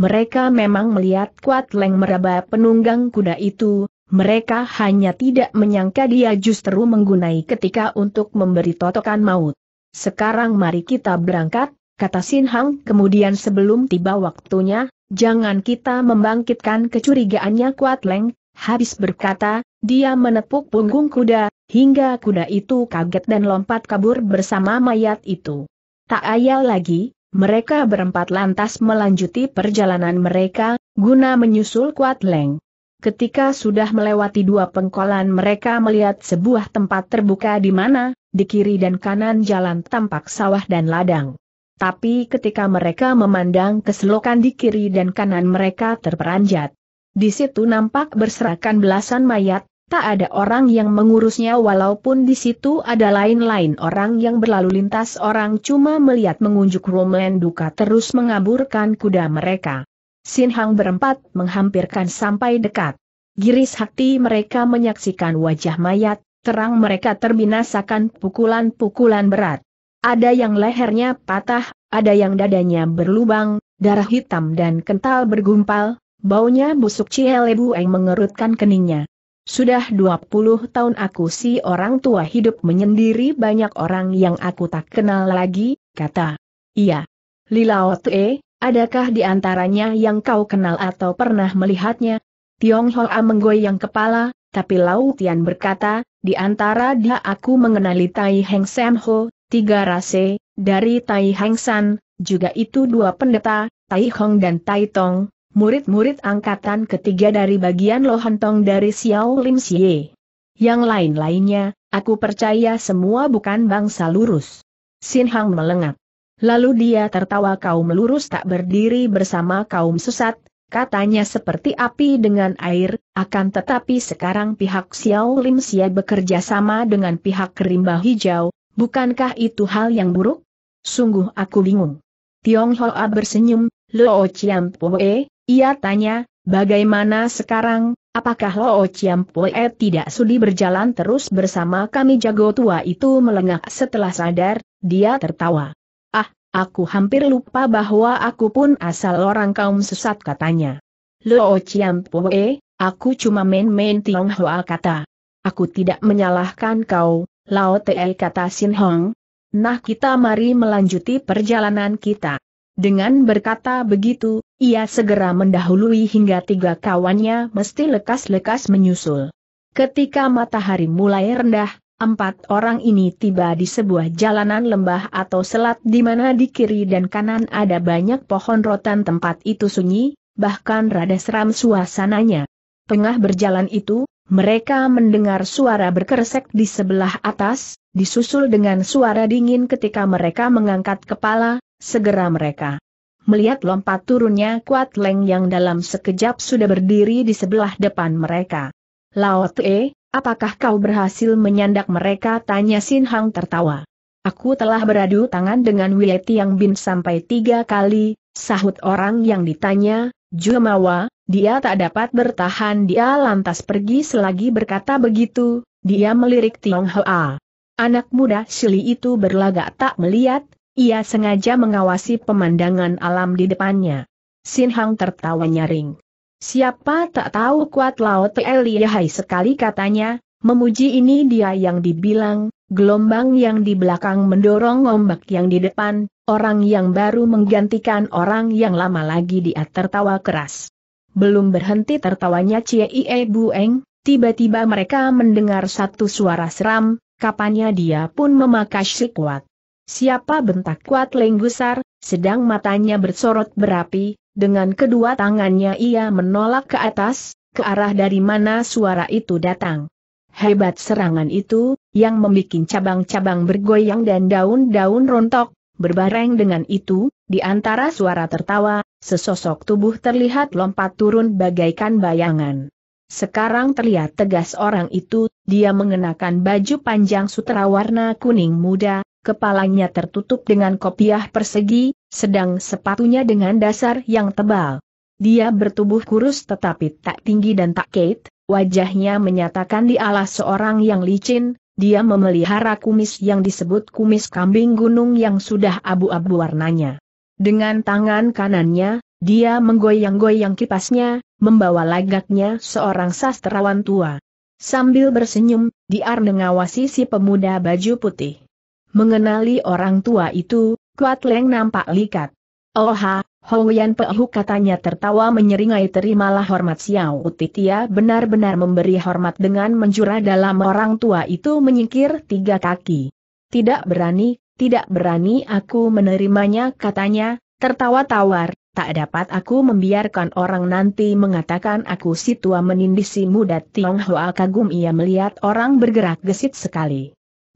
Mereka memang melihat kuat leng meraba penunggang kuda itu, mereka hanya tidak menyangka dia justru menggunai ketika untuk memberi totokan maut. Sekarang mari kita berangkat, kata Sin Hang kemudian sebelum tiba waktunya, jangan kita membangkitkan kecurigaannya Kuat Leng, habis berkata, dia menepuk punggung kuda, hingga kuda itu kaget dan lompat kabur bersama mayat itu. Tak ayal lagi, mereka berempat lantas melanjuti perjalanan mereka, guna menyusul Kuat Leng. Ketika sudah melewati dua pengkolan mereka melihat sebuah tempat terbuka di mana, di kiri dan kanan jalan tampak sawah dan ladang. Tapi ketika mereka memandang keselokan di kiri dan kanan mereka terperanjat. Di situ nampak berserakan belasan mayat, tak ada orang yang mengurusnya walaupun di situ ada lain-lain orang yang berlalu lintas orang cuma melihat mengunjuk Roman Duka terus mengaburkan kuda mereka. Sinhang berempat menghampirkan sampai dekat. Giris hati mereka menyaksikan wajah mayat, terang mereka terbinasakan pukulan-pukulan berat. Ada yang lehernya patah, ada yang dadanya berlubang, darah hitam dan kental bergumpal, baunya busuk lebu Bueng mengerutkan keningnya. Sudah 20 tahun aku si orang tua hidup menyendiri banyak orang yang aku tak kenal lagi, kata. Iya. Lilao Tue, adakah di antaranya yang kau kenal atau pernah melihatnya? Tiong Hoa menggoyang kepala, tapi Lautian berkata, di antara dia aku mengenali Tai Heng Sam Ho, tiga rase, dari Tai Hang San, juga itu dua pendeta, Tai Hong dan Tai Tong, murid-murid angkatan ketiga dari bagian Lohantong dari Xiao Lim Xie. Yang lain-lainnya, aku percaya semua bukan bangsa lurus. Sin Hang melengat. Lalu dia tertawa kaum lurus tak berdiri bersama kaum sesat, katanya seperti api dengan air, akan tetapi sekarang pihak Xiao Lim Xia bekerja sama dengan pihak Rimba Hijau, Bukankah itu hal yang buruk? Sungguh aku bingung. Tiong Hoa bersenyum, Lo Chiam Poe, ia tanya, bagaimana sekarang, apakah Lo Chiam Poe tidak sudi berjalan terus bersama kami jago tua itu melengah setelah sadar, dia tertawa. Ah, aku hampir lupa bahwa aku pun asal orang kaum sesat katanya. Lo Chiam Poe, aku cuma main-main Tiong Hoa kata. Aku tidak menyalahkan kau, Lao Te kata Sin Hong. Nah kita mari melanjuti perjalanan kita. Dengan berkata begitu, ia segera mendahului hingga tiga kawannya mesti lekas-lekas menyusul. Ketika matahari mulai rendah, Empat orang ini tiba di sebuah jalanan lembah atau selat di mana di kiri dan kanan ada banyak pohon rotan tempat itu sunyi, bahkan rada seram suasananya. Tengah berjalan itu, mereka mendengar suara berkeresek di sebelah atas, disusul dengan suara dingin ketika mereka mengangkat kepala, segera mereka melihat lompat turunnya kuat leng yang dalam sekejap sudah berdiri di sebelah depan mereka. Lao Te, apakah kau berhasil menyandak mereka? Tanya Sin Hang tertawa. Aku telah beradu tangan dengan Wei yang bin sampai tiga kali, sahut orang yang ditanya, Jumawa, dia tak dapat bertahan dia lantas pergi selagi berkata begitu, dia melirik Tiong Hoa. Anak muda Shili itu berlagak tak melihat, ia sengaja mengawasi pemandangan alam di depannya. Sin Hang tertawa nyaring. Siapa tak tahu kuat laut Hai sekali katanya, memuji ini dia yang dibilang, gelombang yang di belakang mendorong ombak yang di depan, orang yang baru menggantikan orang yang lama lagi dia tertawa keras. Belum berhenti tertawanya Cie Bueng, tiba-tiba mereka mendengar satu suara seram, kapannya dia pun memakai si kuat. Siapa bentak kuat lenggusar, sedang matanya bersorot berapi, dengan kedua tangannya ia menolak ke atas, ke arah dari mana suara itu datang. Hebat serangan itu, yang membuat cabang-cabang bergoyang dan daun-daun rontok, Berbareng dengan itu, di antara suara tertawa, sesosok tubuh terlihat lompat turun bagaikan bayangan. Sekarang terlihat tegas orang itu, dia mengenakan baju panjang sutra warna kuning muda, kepalanya tertutup dengan kopiah persegi, sedang sepatunya dengan dasar yang tebal. Dia bertubuh kurus tetapi tak tinggi dan tak kait, wajahnya menyatakan dialah seorang yang licin, dia memelihara kumis yang disebut kumis kambing gunung yang sudah abu-abu warnanya. Dengan tangan kanannya, dia menggoyang-goyang kipasnya, membawa lagaknya seorang sastrawan tua. Sambil bersenyum, Diar mengawasi si pemuda baju putih. Mengenali orang tua itu, Kuat Leng nampak likat. Oha, Hoyan Pehu katanya tertawa menyeringai terimalah hormat Xiao Titia benar-benar memberi hormat dengan menjura dalam orang tua itu menyingkir tiga kaki. Tidak berani, tidak berani aku menerimanya katanya, tertawa tawar, tak dapat aku membiarkan orang nanti mengatakan aku si tua menindisi muda Tionghoa kagum ia melihat orang bergerak gesit sekali.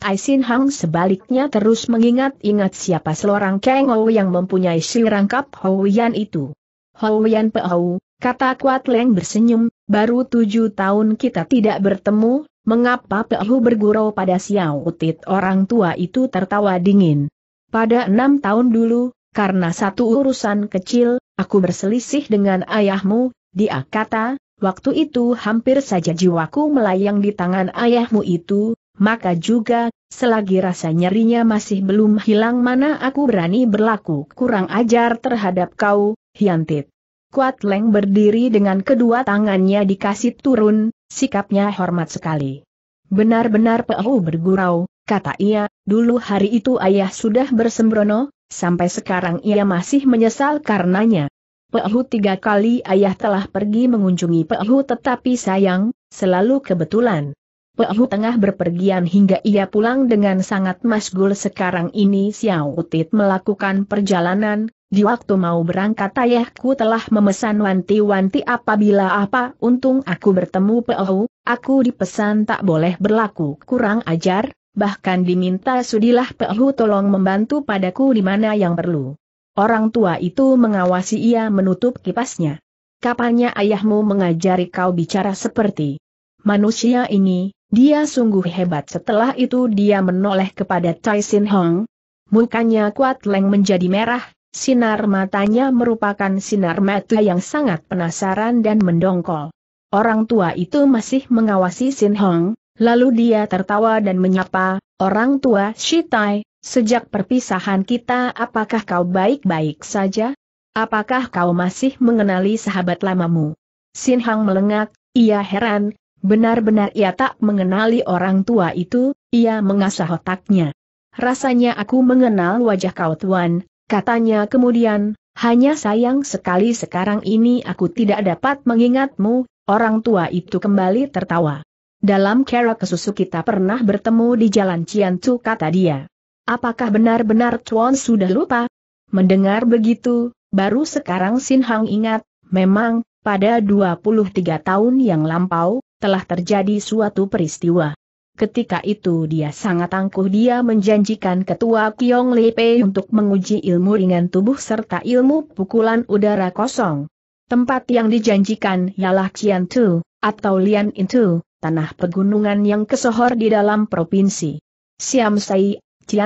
Aisin Hang sebaliknya terus mengingat-ingat siapa seorang Kang Ou yang mempunyai si rangkap houyan itu. Houyan Peau, kata Kuat Leng bersenyum, baru tujuh tahun kita tidak bertemu, mengapa Peahu bergurau pada Xiao Utit orang tua itu tertawa dingin. Pada enam tahun dulu, karena satu urusan kecil, aku berselisih dengan ayahmu, dia kata, waktu itu hampir saja jiwaku melayang di tangan ayahmu itu, maka juga, selagi rasa nyerinya masih belum hilang mana aku berani berlaku kurang ajar terhadap kau, Hyantit. Kuat Leng berdiri dengan kedua tangannya dikasih turun, sikapnya hormat sekali. Benar-benar pehu bergurau, kata ia, dulu hari itu ayah sudah bersembrono, sampai sekarang ia masih menyesal karenanya. Pehu tiga kali ayah telah pergi mengunjungi Pehu tetapi sayang, selalu kebetulan. Pehu tengah berpergian hingga ia pulang dengan sangat masgul sekarang ini Xiao Utit melakukan perjalanan, di waktu mau berangkat ayahku telah memesan wanti-wanti apabila apa untung aku bertemu Pehu, aku dipesan tak boleh berlaku kurang ajar, bahkan diminta sudilah Pehu tolong membantu padaku di mana yang perlu. Orang tua itu mengawasi ia menutup kipasnya. Kapannya ayahmu mengajari kau bicara seperti manusia ini, dia sungguh hebat setelah itu dia menoleh kepada Tai Sin Hong. Mukanya kuat leng menjadi merah, sinar matanya merupakan sinar mata yang sangat penasaran dan mendongkol. Orang tua itu masih mengawasi Sin Hong, lalu dia tertawa dan menyapa, Orang tua Shi Tai, sejak perpisahan kita apakah kau baik-baik saja? Apakah kau masih mengenali sahabat lamamu? Sin Hong melengak, ia heran, Benar-benar ia tak mengenali orang tua itu, ia mengasah otaknya. Rasanya aku mengenal wajah kau tuan, katanya kemudian, hanya sayang sekali sekarang ini aku tidak dapat mengingatmu, orang tua itu kembali tertawa. Dalam kera kesusu kita pernah bertemu di jalan Ciancu kata dia. Apakah benar-benar tuan sudah lupa? Mendengar begitu, baru sekarang Sin Hang ingat, memang, pada 23 tahun yang lampau, telah terjadi suatu peristiwa. Ketika itu dia sangat angkuh dia menjanjikan ketua Kiong Lepe untuk menguji ilmu ringan tubuh serta ilmu pukulan udara kosong. Tempat yang dijanjikan ialah Qian Tu, atau Lian Tu, tanah pegunungan yang kesohor di dalam provinsi. Siam Sai Tu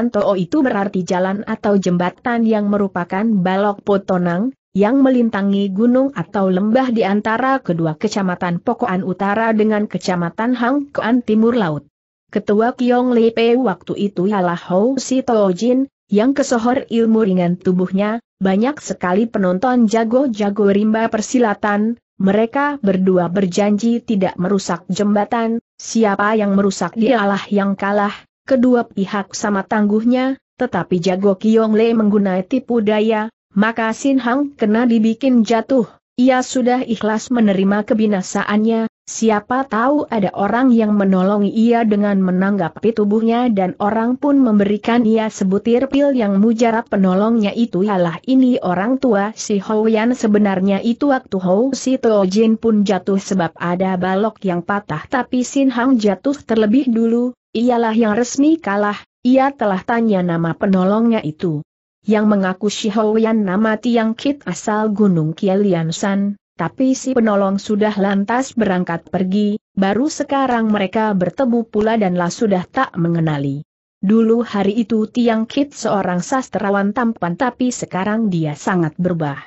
itu berarti jalan atau jembatan yang merupakan balok potonang, yang melintangi gunung atau lembah di antara kedua kecamatan Pokokan Utara dengan kecamatan Hangkoan Timur Laut. Ketua Kiong Li Pei waktu itu ialah Hou Si Jin, yang kesohor ilmu ringan tubuhnya, banyak sekali penonton jago-jago rimba persilatan, mereka berdua berjanji tidak merusak jembatan, siapa yang merusak dialah yang kalah, kedua pihak sama tangguhnya, tetapi jago Kiong Le menggunai tipu daya, maka Sin Hang kena dibikin jatuh. Ia sudah ikhlas menerima kebinasaannya, siapa tahu ada orang yang menolong ia dengan menanggapi tubuhnya dan orang pun memberikan ia sebutir pil yang mujarab penolongnya itu ialah ini orang tua si Houyan sebenarnya itu waktu Hou si Jin pun jatuh sebab ada balok yang patah tapi Sin Hang jatuh terlebih dulu, ialah yang resmi kalah, ia telah tanya nama penolongnya itu yang mengaku Shi Houyan nama Tiang Kit asal Gunung Kialiansan, tapi si penolong sudah lantas berangkat pergi, baru sekarang mereka bertemu pula danlah sudah tak mengenali. Dulu hari itu Tiang Kit seorang sastrawan tampan tapi sekarang dia sangat berubah.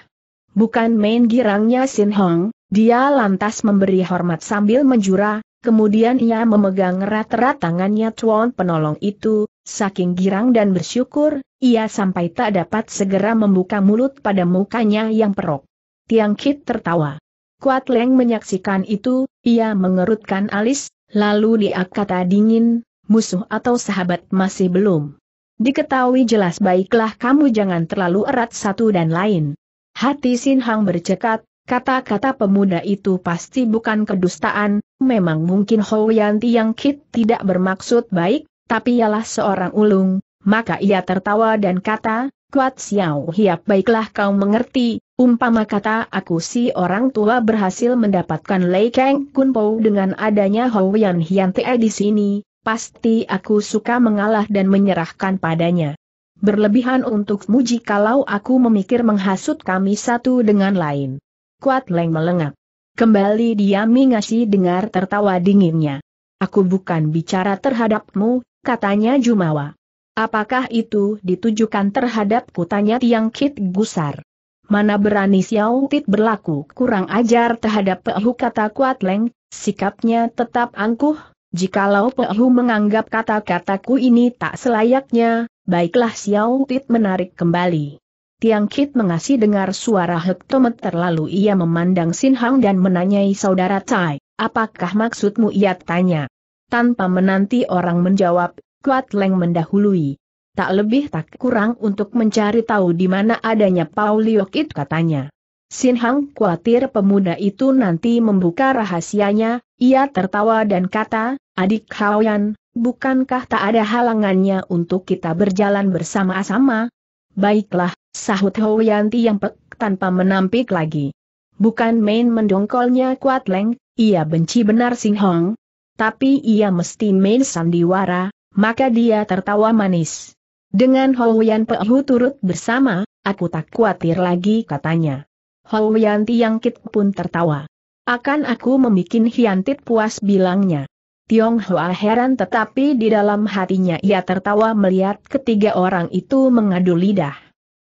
Bukan main girangnya Sin Hong, dia lantas memberi hormat sambil menjura, Kemudian ia memegang erat-erat tangannya Chuan penolong itu, saking girang dan bersyukur, ia sampai tak dapat segera membuka mulut pada mukanya yang perok. Tiang Kit tertawa. Kuat Leng menyaksikan itu, ia mengerutkan alis, lalu dia kata dingin, musuh atau sahabat masih belum. Diketahui jelas baiklah kamu jangan terlalu erat satu dan lain. Hati Sin Hang bercekat, Kata-kata pemuda itu pasti bukan kedustaan, memang mungkin Hou Howianti yang Kit tidak bermaksud baik, tapi ialah seorang ulung, maka ia tertawa dan kata, Kuat Xiao Hiap baiklah kau mengerti, umpama kata aku si orang tua berhasil mendapatkan Lei Kang Kun Po dengan adanya Yan Hian Te di sini, pasti aku suka mengalah dan menyerahkan padanya. Berlebihan untuk muji kalau aku memikir menghasut kami satu dengan lain. Kuat Leng melengak. Kembali dia mengasi dengar tertawa dinginnya. Aku bukan bicara terhadapmu, katanya Jumawa. Apakah itu ditujukan terhadapku tanya Tiang Kit gusar. Mana berani Xiao Tit berlaku kurang ajar terhadap Pehu kata Kuat Leng, sikapnya tetap angkuh, jikalau Pehu menganggap kata-kataku ini tak selayaknya, baiklah Xiao Tit menarik kembali. Tiang Kit mengasih dengar suara hektomet terlalu ia memandang Sin Hang dan menanyai saudara Tai, apakah maksudmu ia tanya. Tanpa menanti orang menjawab, Kuat Leng mendahului. Tak lebih tak kurang untuk mencari tahu di mana adanya Paulio Kit katanya. Sin Hang khawatir pemuda itu nanti membuka rahasianya, ia tertawa dan kata, adik Yan, bukankah tak ada halangannya untuk kita berjalan bersama-sama, Baiklah, sahut Yanti yang pek tanpa menampik lagi. Bukan main mendongkolnya Kuat Leng, ia benci benar Sing Hong. Tapi ia mesti main sandiwara, maka dia tertawa manis. Dengan Hoyan Pehu turut bersama, aku tak khawatir lagi katanya. Yanti yang kit pun tertawa. Akan aku membuat Hiantit puas bilangnya. Tionghoa heran tetapi di dalam hatinya ia tertawa melihat ketiga orang itu mengadu lidah.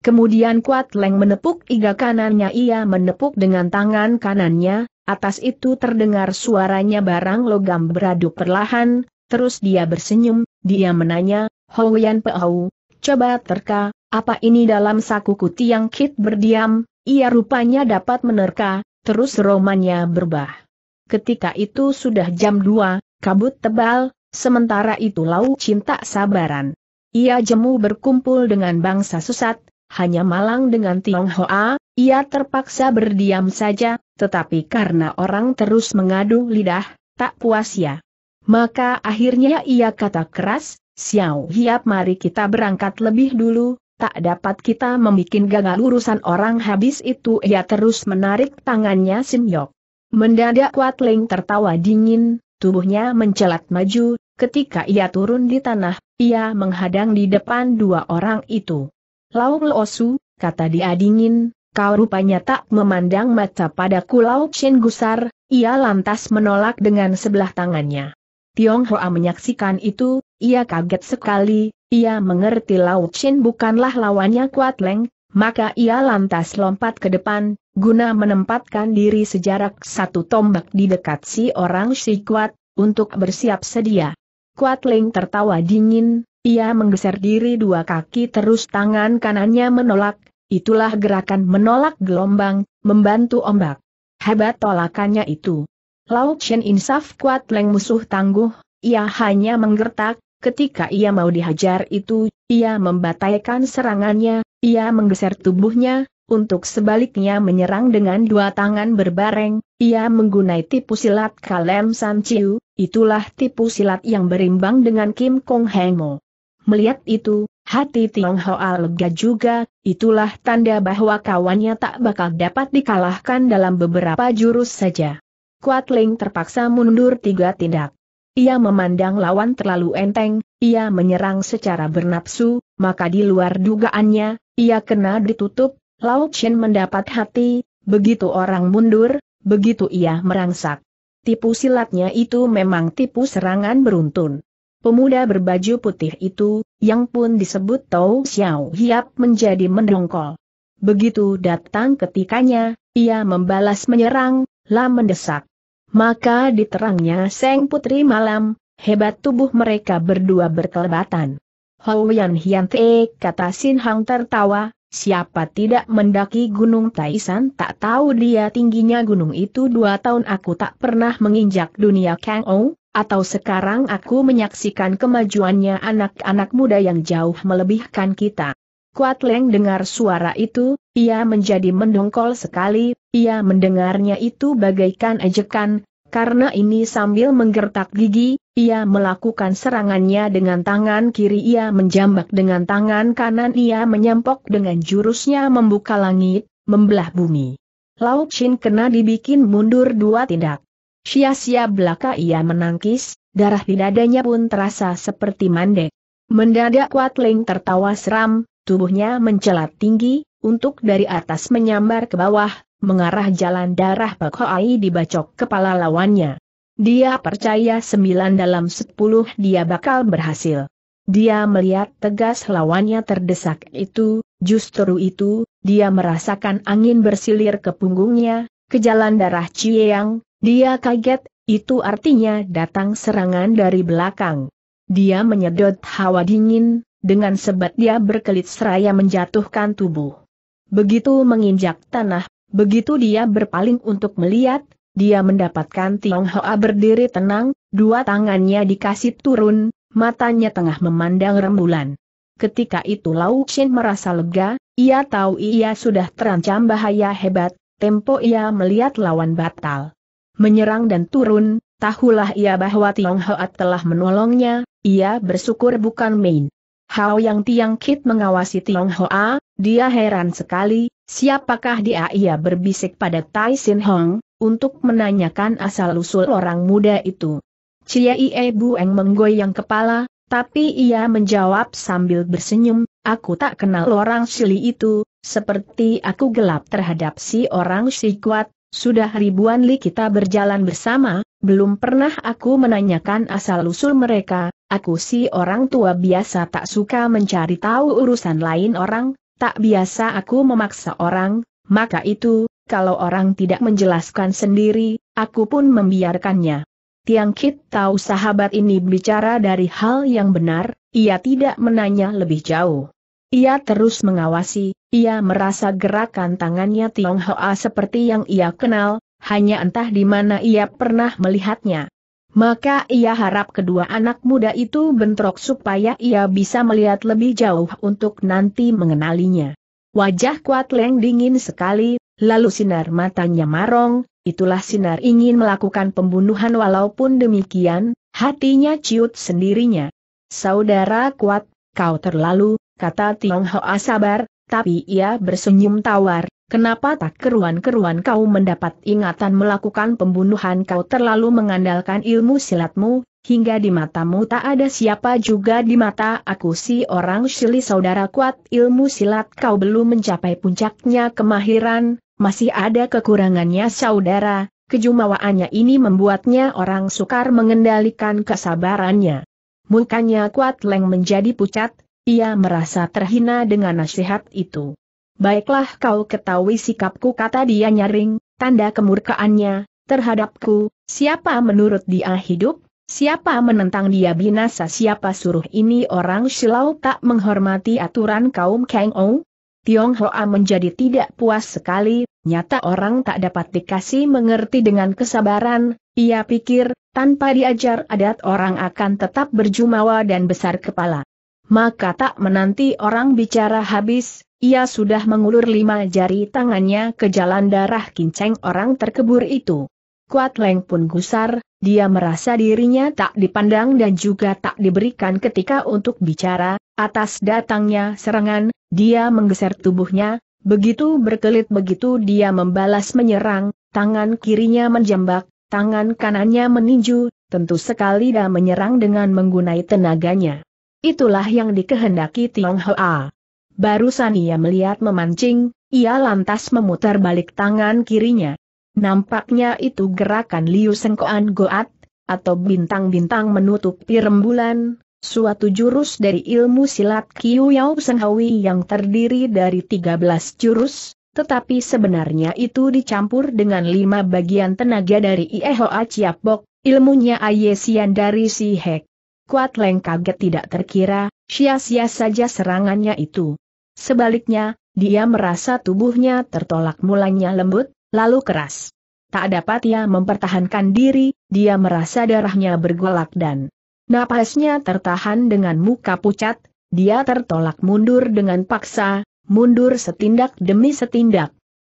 Kemudian Kuat Leng menepuk iga kanannya ia menepuk dengan tangan kanannya, atas itu terdengar suaranya barang logam beradu perlahan, terus dia bersenyum, dia menanya, Howian Peau, coba terka, apa ini dalam saku kuti yang Kit berdiam, ia rupanya dapat menerka, terus romannya berbah. Ketika itu sudah jam 2, kabut tebal, sementara itu Lau Cinta sabaran. Ia jemu berkumpul dengan bangsa susat, hanya malang dengan Tionghoa, ia terpaksa berdiam saja, tetapi karena orang terus mengadu lidah, tak puas ya. Maka akhirnya ia kata keras, Xiao Hiap mari kita berangkat lebih dulu, tak dapat kita membuat gagal urusan orang habis itu ia terus menarik tangannya Sim Yok. Mendadak Kuat Leng tertawa dingin, Tubuhnya mencelat maju, ketika ia turun di tanah, ia menghadang di depan dua orang itu. Lau Losu, kata dia dingin, kau rupanya tak memandang mata pada kulau Chen Gusar, ia lantas menolak dengan sebelah tangannya. Tiong Hoa menyaksikan itu, ia kaget sekali, ia mengerti Lau Chen bukanlah lawannya Kuat Leng, maka ia lantas lompat ke depan, guna menempatkan diri sejarak satu tombak di dekat si orang si kuat, untuk bersiap sedia. Kuat Ling tertawa dingin, ia menggeser diri dua kaki terus tangan kanannya menolak, itulah gerakan menolak gelombang, membantu ombak. Hebat tolakannya itu. Lau Chen Insaf Kuat Leng musuh tangguh, ia hanya menggertak, ketika ia mau dihajar itu ia membataikan serangannya, ia menggeser tubuhnya, untuk sebaliknya menyerang dengan dua tangan berbareng, ia menggunai tipu silat Kalem San Chiu, itulah tipu silat yang berimbang dengan Kim Kong heng mo. Melihat itu, hati Tiong Hoa lega juga, itulah tanda bahwa kawannya tak bakal dapat dikalahkan dalam beberapa jurus saja. Kuat Ling terpaksa mundur tiga tindak. Ia memandang lawan terlalu enteng, ia menyerang secara bernapsu, maka di luar dugaannya, ia kena ditutup, Lao Chen mendapat hati, begitu orang mundur, begitu ia merangsak. Tipu silatnya itu memang tipu serangan beruntun. Pemuda berbaju putih itu, yang pun disebut Tau Xiao Hiap menjadi mendongkol. Begitu datang ketikanya, ia membalas menyerang, la mendesak. Maka diterangnya Seng Putri Malam, hebat tubuh mereka berdua berkelebatan. Howian Hian Te, kata Sin Hang tertawa, siapa tidak mendaki Gunung Taisan tak tahu dia tingginya gunung itu dua tahun aku tak pernah menginjak dunia Kang Ou, atau sekarang aku menyaksikan kemajuannya anak-anak muda yang jauh melebihkan kita. Kuat Leng dengar suara itu, ia menjadi mendongkol sekali, ia mendengarnya itu bagaikan ejekan, karena ini sambil menggertak gigi, ia melakukan serangannya dengan tangan kiri ia menjambak dengan tangan kanan ia menyampok dengan jurusnya membuka langit, membelah bumi. Lau Chin kena dibikin mundur dua tindak. Sia-sia belaka ia menangkis, darah di dadanya pun terasa seperti mandek. Mendadak Kuat Leng tertawa seram, Tubuhnya mencelat tinggi, untuk dari atas menyambar ke bawah, mengarah jalan darah Pak Hoai dibacok kepala lawannya. Dia percaya sembilan dalam sepuluh dia bakal berhasil. Dia melihat tegas lawannya terdesak itu, justru itu, dia merasakan angin bersilir ke punggungnya, ke jalan darah Chieyang, dia kaget, itu artinya datang serangan dari belakang. Dia menyedot hawa dingin, dengan sebat dia berkelit seraya menjatuhkan tubuh. Begitu menginjak tanah, begitu dia berpaling untuk melihat, dia mendapatkan Tiong Hoa berdiri tenang, dua tangannya dikasih turun, matanya tengah memandang rembulan. Ketika itu Lau Chen merasa lega, ia tahu ia sudah terancam bahaya hebat, tempo ia melihat lawan batal. Menyerang dan turun, tahulah ia bahwa Tiong Hoa telah menolongnya, ia bersyukur bukan main. Hao Yang Tiang Kit mengawasi Tiong Hoa, dia heran sekali, siapakah dia ia berbisik pada Tai Sin Hong, untuk menanyakan asal-usul orang muda itu. Chia Ie Bueng menggoyang kepala, tapi ia menjawab sambil bersenyum, aku tak kenal orang Sili itu, seperti aku gelap terhadap si orang si kuat, sudah ribuan li kita berjalan bersama, belum pernah aku menanyakan asal-usul mereka, aku si orang tua biasa tak suka mencari tahu urusan lain orang, tak biasa aku memaksa orang, maka itu, kalau orang tidak menjelaskan sendiri, aku pun membiarkannya. Tiang Kit tahu sahabat ini bicara dari hal yang benar, ia tidak menanya lebih jauh. Ia terus mengawasi, ia merasa gerakan tangannya Tiong Hoa seperti yang ia kenal, hanya entah di mana ia pernah melihatnya. Maka ia harap kedua anak muda itu bentrok supaya ia bisa melihat lebih jauh untuk nanti mengenalinya. Wajah Kuat Leng dingin sekali, lalu sinar matanya marong, itulah sinar ingin melakukan pembunuhan walaupun demikian, hatinya ciut sendirinya. Saudara Kuat, kau terlalu, kata Tiong Hoa sabar, tapi ia bersenyum tawar, kenapa tak keruan-keruan kau mendapat ingatan melakukan pembunuhan kau terlalu mengandalkan ilmu silatmu, hingga di matamu tak ada siapa juga di mata aku si orang sili saudara kuat ilmu silat kau belum mencapai puncaknya kemahiran, masih ada kekurangannya saudara, kejumawaannya ini membuatnya orang sukar mengendalikan kesabarannya. Mukanya kuat leng menjadi pucat, ia merasa terhina dengan nasihat itu. Baiklah kau ketahui sikapku kata dia nyaring, tanda kemurkaannya, terhadapku, siapa menurut dia hidup, siapa menentang dia binasa siapa suruh ini orang silau tak menghormati aturan kaum Kang Ong? Tiong Hoa menjadi tidak puas sekali, nyata orang tak dapat dikasih mengerti dengan kesabaran, ia pikir, tanpa diajar adat orang akan tetap berjumawa dan besar kepala maka tak menanti orang bicara habis, ia sudah mengulur lima jari tangannya ke jalan darah kinceng orang terkebur itu. Kuat Leng pun gusar, dia merasa dirinya tak dipandang dan juga tak diberikan ketika untuk bicara, atas datangnya serangan, dia menggeser tubuhnya, begitu berkelit begitu dia membalas menyerang, tangan kirinya menjambak, tangan kanannya meninju, tentu sekali dia menyerang dengan menggunai tenaganya. Itulah yang dikehendaki Tionghoa. Barusan ia melihat memancing, ia lantas memutar balik tangan kirinya. Nampaknya itu gerakan Liu Sengkoan Goat, atau bintang-bintang menutupi rembulan, suatu jurus dari ilmu silat Kiu Yao Senghawi yang terdiri dari 13 jurus, tetapi sebenarnya itu dicampur dengan lima bagian tenaga dari Iehoa Chiapbok, ilmunya Ayesian dari Sihek. Kuat Leng kaget tidak terkira, sia-sia saja serangannya itu. Sebaliknya, dia merasa tubuhnya tertolak mulanya lembut, lalu keras. Tak dapat ia mempertahankan diri, dia merasa darahnya bergolak dan napasnya tertahan dengan muka pucat, dia tertolak mundur dengan paksa, mundur setindak demi setindak.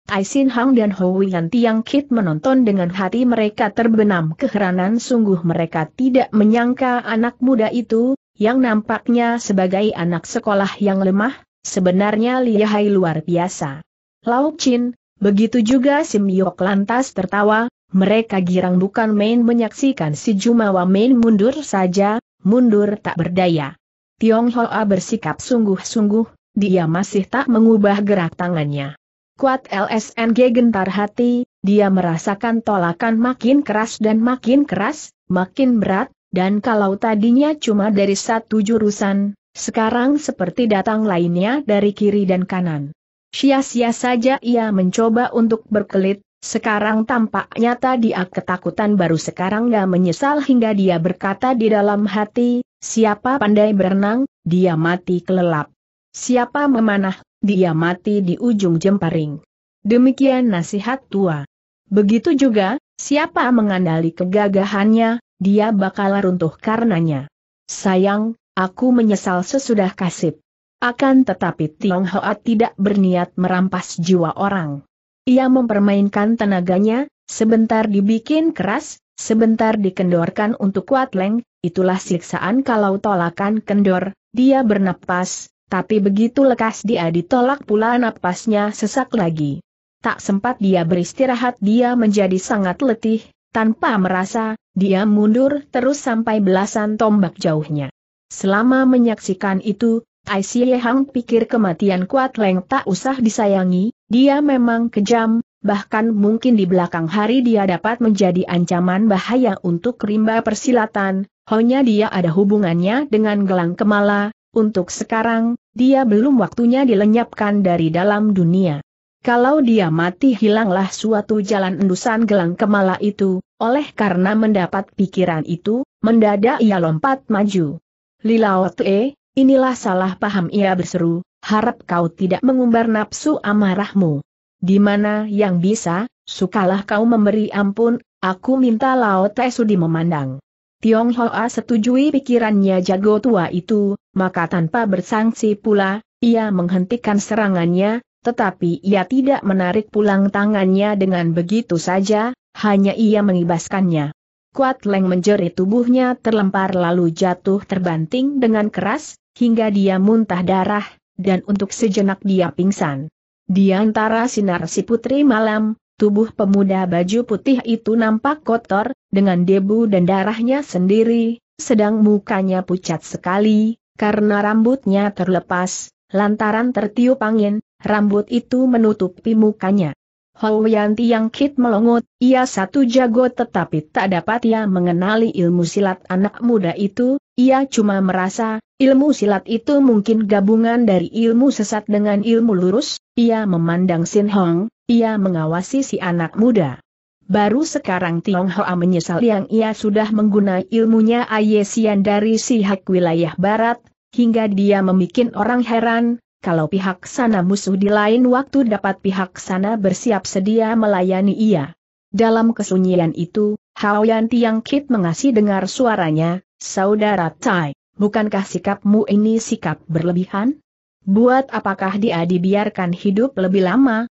Aisin Hang dan Howian Tiang Kit menonton dengan hati mereka terbenam keheranan sungguh mereka tidak menyangka anak muda itu, yang nampaknya sebagai anak sekolah yang lemah, sebenarnya lihai luar biasa. Lau Chin, begitu juga Sim Yok lantas tertawa, mereka girang bukan main menyaksikan si Jumawa main mundur saja, mundur tak berdaya. Tiong Hoa bersikap sungguh-sungguh, dia masih tak mengubah gerak tangannya. Kuat LSNG gentar hati, dia merasakan tolakan makin keras dan makin keras, makin berat, dan kalau tadinya cuma dari satu jurusan, sekarang seperti datang lainnya dari kiri dan kanan. Sia-sia saja ia mencoba untuk berkelit, sekarang tampak tampaknya tadi ah, ketakutan baru sekarang gak menyesal hingga dia berkata di dalam hati, siapa pandai berenang, dia mati kelelap. Siapa memanah dia mati di ujung jemparing. Demikian nasihat tua. Begitu juga, siapa mengandali kegagahannya, dia bakal runtuh karenanya. Sayang, aku menyesal sesudah kasib. Akan tetapi Tionghoa tidak berniat merampas jiwa orang. Ia mempermainkan tenaganya, sebentar dibikin keras, sebentar dikendorkan untuk kuat leng, itulah siksaan kalau tolakan kendor, dia bernapas, tapi begitu lekas dia ditolak pula napasnya sesak lagi. Tak sempat dia beristirahat dia menjadi sangat letih, tanpa merasa, dia mundur terus sampai belasan tombak jauhnya. Selama menyaksikan itu, Aisie Hang pikir kematian Kuat Leng tak usah disayangi, dia memang kejam, bahkan mungkin di belakang hari dia dapat menjadi ancaman bahaya untuk rimba persilatan, hanya dia ada hubungannya dengan gelang kemala, untuk sekarang, dia belum waktunya dilenyapkan dari dalam dunia. Kalau dia mati hilanglah suatu jalan endusan gelang kemala itu, oleh karena mendapat pikiran itu, mendadak ia lompat maju. Lilaote, inilah salah paham ia berseru, harap kau tidak mengumbar nafsu amarahmu. Di mana yang bisa, sukalah kau memberi ampun, aku minta Lao Te Sudi memandang. Tiong Hoa setujui pikirannya jago tua itu, maka tanpa bersangsi pula, ia menghentikan serangannya, tetapi ia tidak menarik pulang tangannya dengan begitu saja, hanya ia mengibaskannya. Kuat Leng menjerit tubuhnya terlempar lalu jatuh terbanting dengan keras, hingga dia muntah darah, dan untuk sejenak dia pingsan. Di antara sinar si putri malam, Tubuh pemuda baju putih itu nampak kotor, dengan debu dan darahnya sendiri, sedang mukanya pucat sekali, karena rambutnya terlepas, lantaran tertiup angin, rambut itu menutupi mukanya. Howianti yang kit melongot, ia satu jago tetapi tak dapat ia mengenali ilmu silat anak muda itu, ia cuma merasa, ilmu silat itu mungkin gabungan dari ilmu sesat dengan ilmu lurus, ia memandang Sin Hong, ia mengawasi si anak muda. Baru sekarang Tiong Hoa menyesal yang ia sudah menggunai ilmunya Ayesian dari si hak wilayah barat, hingga dia membuat orang heran, kalau pihak sana musuh di lain waktu dapat pihak sana bersiap sedia melayani ia. Dalam kesunyian itu, Haoyan Tiang Kit mengasih dengar suaranya, Saudara Tai, bukankah sikapmu ini sikap berlebihan? Buat apakah dia dibiarkan hidup lebih lama,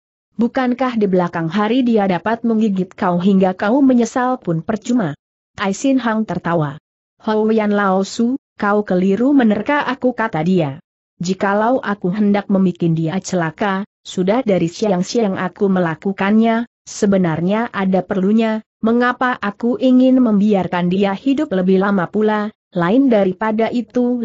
Bukankah di belakang hari dia dapat menggigit kau hingga kau menyesal pun percuma? Aisin Hang tertawa. Howian Lao Su, kau keliru menerka aku kata dia. Jikalau aku hendak memikin dia celaka, sudah dari siang-siang aku melakukannya, sebenarnya ada perlunya, mengapa aku ingin membiarkan dia hidup lebih lama pula, lain daripada itu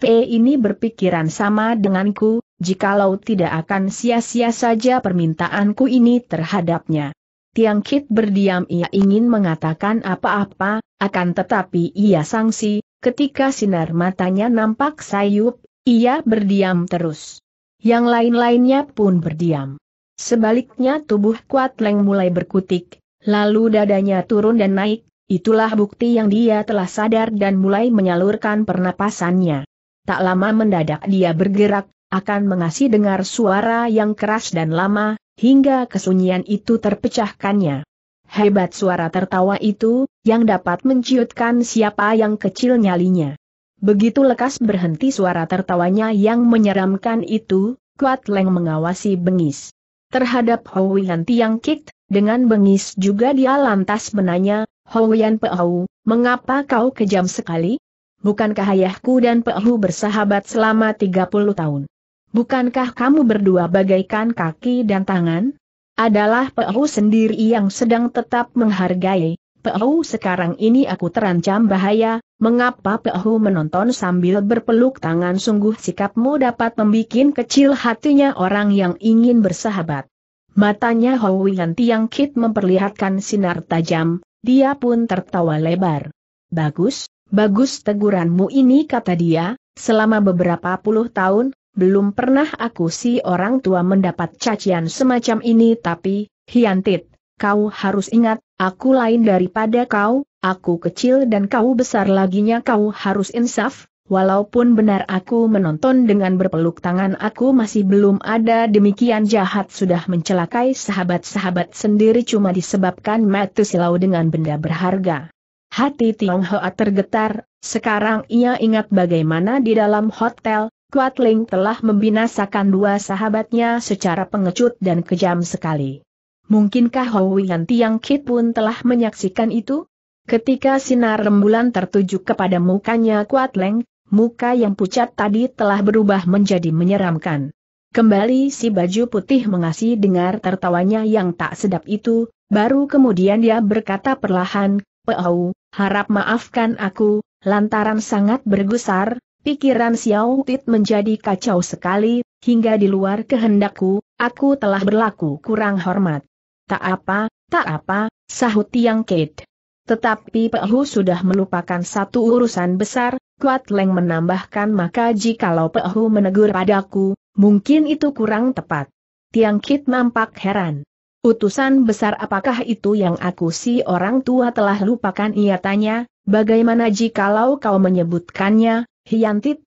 Te ini berpikiran sama denganku, jikalau tidak akan sia-sia saja permintaanku ini terhadapnya. Tiang Kit berdiam ia ingin mengatakan apa-apa, akan tetapi ia sangsi, ketika sinar matanya nampak sayup, ia berdiam terus. Yang lain-lainnya pun berdiam. Sebaliknya tubuh Kuat Leng mulai berkutik, lalu dadanya turun dan naik, itulah bukti yang dia telah sadar dan mulai menyalurkan pernapasannya. Tak lama mendadak dia bergerak, akan mengasih dengar suara yang keras dan lama, hingga kesunyian itu terpecahkannya. Hebat suara tertawa itu, yang dapat menciutkan siapa yang kecil nyalinya. Begitu lekas berhenti suara tertawanya yang menyeramkan itu, Kuat Leng mengawasi bengis. Terhadap Howian Tiang Kit, dengan bengis juga dia lantas menanya, Howian Pehu, mengapa kau kejam sekali? Bukankah ayahku dan Pehu bersahabat selama 30 tahun? Bukankah kamu berdua bagaikan kaki dan tangan? Adalah pehu sendiri yang sedang tetap menghargai. Pehu sekarang ini aku terancam bahaya, mengapa pehu menonton sambil berpeluk tangan sungguh sikapmu dapat membuat kecil hatinya orang yang ingin bersahabat. Matanya Howian Tiang Kit memperlihatkan sinar tajam, dia pun tertawa lebar. Bagus, bagus teguranmu ini kata dia, selama beberapa puluh tahun, belum pernah aku si orang tua mendapat cacian semacam ini tapi, Hiantit, kau harus ingat, aku lain daripada kau, aku kecil dan kau besar laginya kau harus insaf, walaupun benar aku menonton dengan berpeluk tangan aku masih belum ada demikian jahat sudah mencelakai sahabat-sahabat sendiri cuma disebabkan mati silau dengan benda berharga. Hati Tionghoa tergetar, sekarang ia ingat bagaimana di dalam hotel, Kuat Ling telah membinasakan dua sahabatnya secara pengecut dan kejam sekali. Mungkinkah Howian Tiang Kit pun telah menyaksikan itu? Ketika sinar rembulan tertuju kepada mukanya Kuat Leng, muka yang pucat tadi telah berubah menjadi menyeramkan. Kembali si baju putih mengasih dengar tertawanya yang tak sedap itu, baru kemudian dia berkata perlahan, Pau, harap maafkan aku, lantaran sangat bergusar, Pikiran Xiao Tit menjadi kacau sekali, hingga di luar kehendakku, aku telah berlaku kurang hormat. Tak apa, tak apa, sahut Tiang Kit. Tetapi Pehu sudah melupakan satu urusan besar, Kuat Leng menambahkan maka jikalau Pehu menegur padaku, mungkin itu kurang tepat. Tiang Kit nampak heran. Utusan besar apakah itu yang aku si orang tua telah lupakan ia tanya, bagaimana jikalau kau menyebutkannya, Hiantit?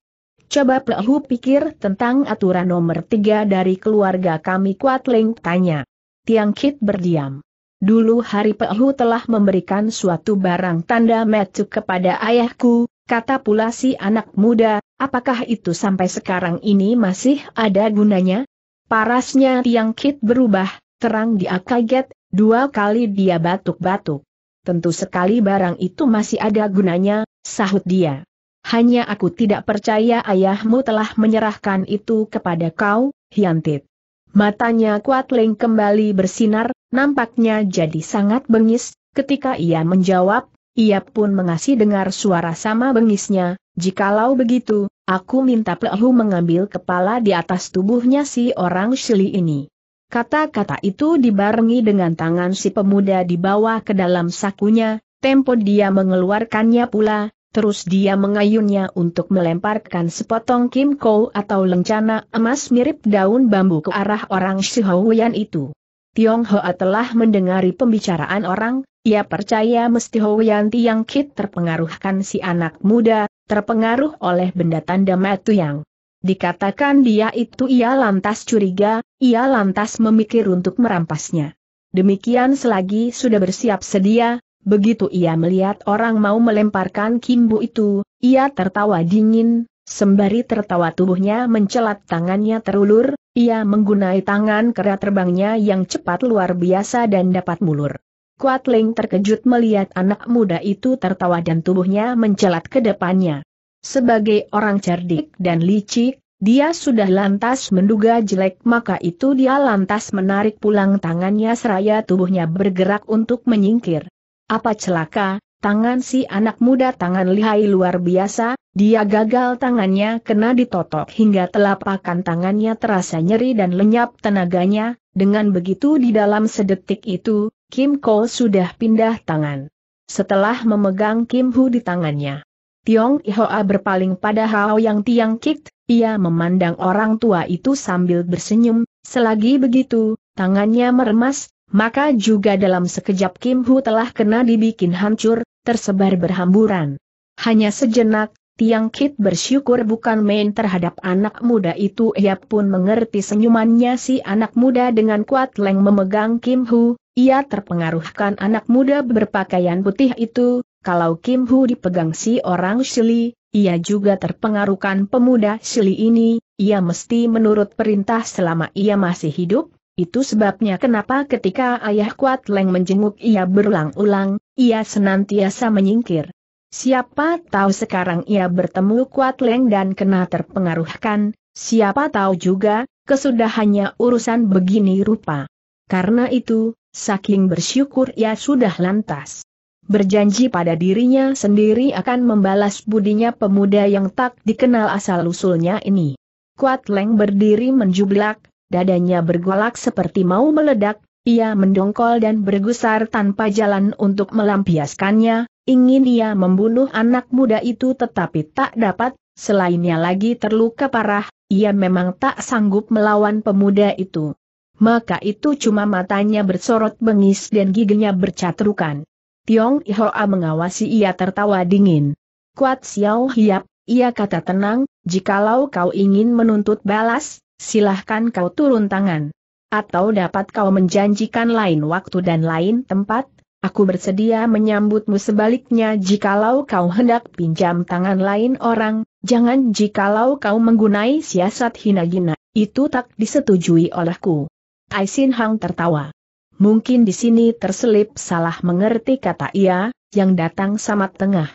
Coba Pehu pikir tentang aturan nomor tiga dari keluarga kami Kuatling tanya. Tiang Kit berdiam. Dulu hari Pehu telah memberikan suatu barang tanda metu kepada ayahku, kata pula si anak muda, apakah itu sampai sekarang ini masih ada gunanya? Parasnya Tiang Kit berubah, terang dia kaget, dua kali dia batuk-batuk. Tentu sekali barang itu masih ada gunanya, sahut dia. Hanya aku tidak percaya ayahmu telah menyerahkan itu kepada kau, Hyantit. Matanya Kuat Leng kembali bersinar, nampaknya jadi sangat bengis, ketika ia menjawab, ia pun mengasih dengar suara sama bengisnya, jikalau begitu, aku minta Plehu mengambil kepala di atas tubuhnya si orang Shili ini. Kata-kata itu dibarengi dengan tangan si pemuda dibawa ke dalam sakunya, tempo dia mengeluarkannya pula, Terus dia mengayunnya untuk melemparkan sepotong Kim Kou atau lencana emas mirip daun bambu ke arah orang Shihowian itu. Tiong Hoa telah mendengari pembicaraan orang, ia percaya mesti Howian Tiang Kit terpengaruhkan si anak muda, terpengaruh oleh benda tanda Matu yang. Dikatakan dia itu ia lantas curiga, ia lantas memikir untuk merampasnya. Demikian selagi sudah bersiap sedia, Begitu ia melihat orang mau melemparkan kimbu itu, ia tertawa dingin, sembari tertawa tubuhnya mencelat tangannya terulur, ia menggunai tangan kera terbangnya yang cepat luar biasa dan dapat mulur. Kuat Ling terkejut melihat anak muda itu tertawa dan tubuhnya mencelat ke depannya. Sebagai orang cerdik dan licik, dia sudah lantas menduga jelek maka itu dia lantas menarik pulang tangannya seraya tubuhnya bergerak untuk menyingkir. Apa celaka, tangan si anak muda tangan lihai luar biasa, dia gagal tangannya kena ditotok hingga telapakan tangannya terasa nyeri dan lenyap tenaganya, dengan begitu di dalam sedetik itu, Kim Ko sudah pindah tangan. Setelah memegang Kim Hu di tangannya, Tiong Ihoa berpaling pada Hao Yang Tiang Kik, ia memandang orang tua itu sambil bersenyum, selagi begitu, tangannya meremas, maka juga dalam sekejap Kim Hu telah kena dibikin hancur, tersebar berhamburan. Hanya sejenak, Tiang Kit bersyukur bukan main terhadap anak muda itu ia pun mengerti senyumannya si anak muda dengan kuat leng memegang Kim Hu, ia terpengaruhkan anak muda berpakaian putih itu, kalau Kim Hu dipegang si orang Shili, ia juga terpengaruhkan pemuda Shili ini, ia mesti menurut perintah selama ia masih hidup, itu sebabnya kenapa ketika ayah Kuat Leng menjenguk ia berulang-ulang, ia senantiasa menyingkir. Siapa tahu sekarang ia bertemu Kuat Leng dan kena terpengaruhkan, siapa tahu juga, kesudahannya urusan begini rupa. Karena itu, saking bersyukur ia sudah lantas. Berjanji pada dirinya sendiri akan membalas budinya pemuda yang tak dikenal asal-usulnya ini. Kuat Leng berdiri menjublak, Dadanya bergolak seperti mau meledak, ia mendongkol dan bergusar tanpa jalan untuk melampiaskannya, ingin ia membunuh anak muda itu tetapi tak dapat, selainnya lagi terluka parah, ia memang tak sanggup melawan pemuda itu. Maka itu cuma matanya bersorot bengis dan giginya bercatrukan. Tiong Ihoa mengawasi ia tertawa dingin. Kuat Xiao Hiap, ia kata tenang, jikalau kau ingin menuntut balas, silahkan kau turun tangan. Atau dapat kau menjanjikan lain waktu dan lain tempat, aku bersedia menyambutmu sebaliknya jikalau kau hendak pinjam tangan lain orang, jangan jikalau kau menggunai siasat hina-hina, itu tak disetujui olehku. Aisin Hang tertawa. Mungkin di sini terselip salah mengerti kata ia, yang datang sama tengah.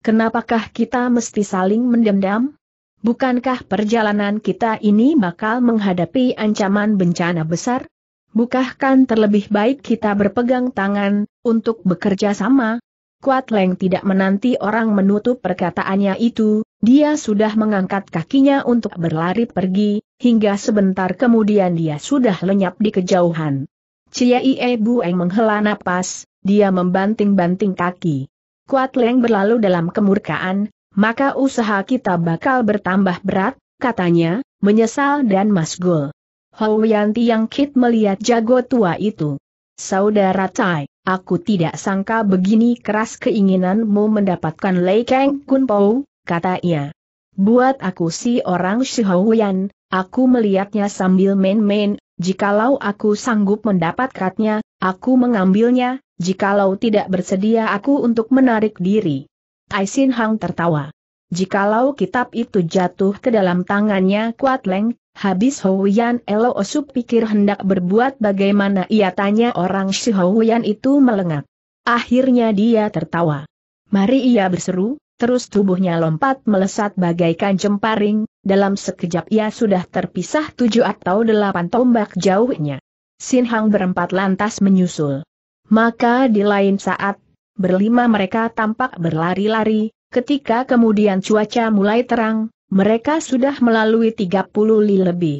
Kenapakah kita mesti saling mendendam? bukankah perjalanan kita ini bakal menghadapi ancaman bencana besar? Bukakan terlebih baik kita berpegang tangan, untuk bekerja sama? Kuat Leng tidak menanti orang menutup perkataannya itu, dia sudah mengangkat kakinya untuk berlari pergi, hingga sebentar kemudian dia sudah lenyap di kejauhan. Ciai Bueng menghela napas, dia membanting-banting kaki. Kuat Leng berlalu dalam kemurkaan, maka usaha kita bakal bertambah berat, katanya, menyesal dan masgul. Yanti yang kit melihat jago tua itu. Saudara Tai, aku tidak sangka begini keras keinginanmu mendapatkan Lei Kang Kun Pou, kata ia. Buat aku si orang si Howian, aku melihatnya sambil main-main, jikalau aku sanggup mendapatkannya, aku mengambilnya, jikalau tidak bersedia aku untuk menarik diri. Aisin Hang tertawa. Jikalau kitab itu jatuh ke dalam tangannya Kuat Leng, habis Houyan Elo Osu pikir hendak berbuat bagaimana ia tanya orang si Houyan itu melengak. Akhirnya dia tertawa. Mari ia berseru, terus tubuhnya lompat melesat bagaikan jemparing, dalam sekejap ia sudah terpisah tujuh atau delapan tombak jauhnya. Sin Hang berempat lantas menyusul. Maka di lain saat berlima mereka tampak berlari-lari, ketika kemudian cuaca mulai terang, mereka sudah melalui 30 li lebih.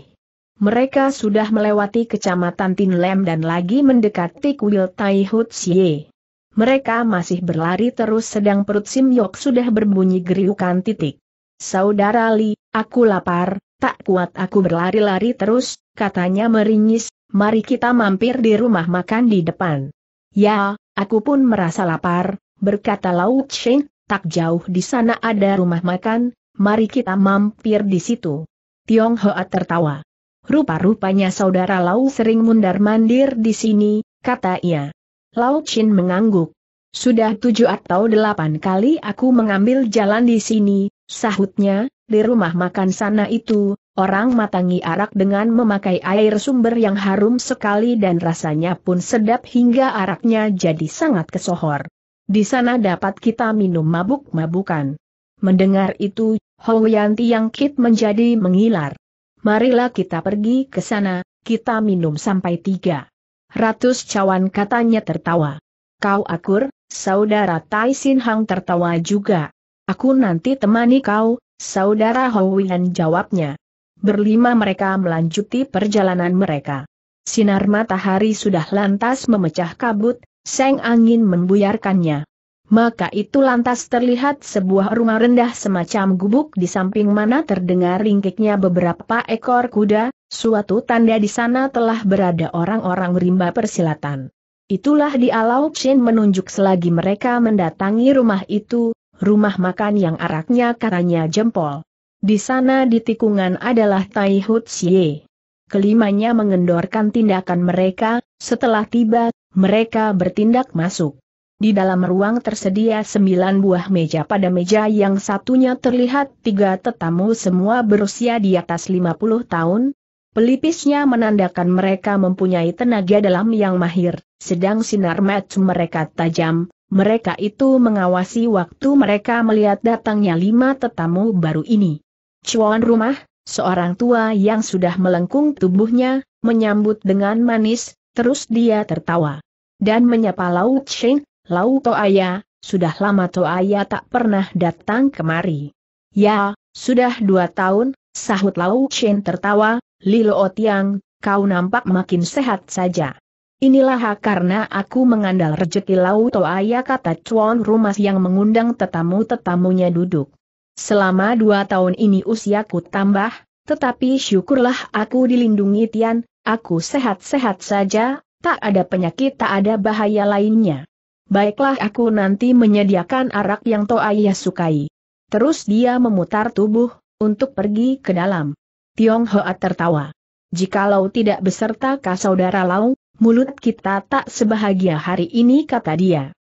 Mereka sudah melewati kecamatan Tinlem dan lagi mendekati kuil Tai Hutsie. Mereka masih berlari terus sedang perut Sim Yok sudah berbunyi geriukan titik. Saudara Li, aku lapar, tak kuat aku berlari-lari terus, katanya meringis, mari kita mampir di rumah makan di depan. Ya, Aku pun merasa lapar, berkata Lau Cheng, tak jauh di sana ada rumah makan, mari kita mampir di situ. Tiong Hoa tertawa. Rupa-rupanya saudara Lau sering mundar-mandir di sini, kata ia. Lau Chin mengangguk. Sudah tujuh atau delapan kali aku mengambil jalan di sini, sahutnya, di rumah makan sana itu, orang matangi arak dengan memakai air sumber yang harum sekali dan rasanya pun sedap hingga araknya jadi sangat kesohor. Di sana dapat kita minum mabuk-mabukan. Mendengar itu, Howianti yang kit menjadi mengilar. Marilah kita pergi ke sana, kita minum sampai tiga. Ratus cawan katanya tertawa. Kau akur, saudara Tai Sin Hang tertawa juga. Aku nanti temani kau, Saudara Howian jawabnya. Berlima mereka melanjuti perjalanan mereka. Sinar matahari sudah lantas memecah kabut, seng angin membuyarkannya. Maka itu lantas terlihat sebuah rumah rendah semacam gubuk di samping mana terdengar ringkiknya beberapa ekor kuda, suatu tanda di sana telah berada orang-orang rimba persilatan. Itulah di Alaupsin menunjuk selagi mereka mendatangi rumah itu, rumah makan yang araknya katanya jempol. Di sana di tikungan adalah Tai Hutsie. Kelimanya mengendorkan tindakan mereka, setelah tiba, mereka bertindak masuk. Di dalam ruang tersedia sembilan buah meja pada meja yang satunya terlihat tiga tetamu semua berusia di atas lima puluh tahun. Pelipisnya menandakan mereka mempunyai tenaga dalam yang mahir, sedang sinar mata mereka tajam, mereka itu mengawasi waktu mereka melihat datangnya lima tetamu baru ini. Cuan rumah, seorang tua yang sudah melengkung tubuhnya, menyambut dengan manis, terus dia tertawa. Dan menyapa Lau Cheng, Lau Toaya, sudah lama Toaya tak pernah datang kemari. Ya, sudah dua tahun, sahut Lau Cheng tertawa, Lilo Otiang, kau nampak makin sehat saja. Inilah karena aku mengandal rejeki laut, Ayah kata cuan rumah yang mengundang tetamu-tetamunya duduk. Selama dua tahun ini usiaku tambah, tetapi syukurlah aku dilindungi Tian, aku sehat-sehat saja, tak ada penyakit tak ada bahaya lainnya. Baiklah aku nanti menyediakan arak yang Toaya sukai. Terus dia memutar tubuh, untuk pergi ke dalam. Tiong Hoa tertawa. Jikalau tidak beserta kasaudara Lau, mulut kita tak sebahagia hari ini kata dia.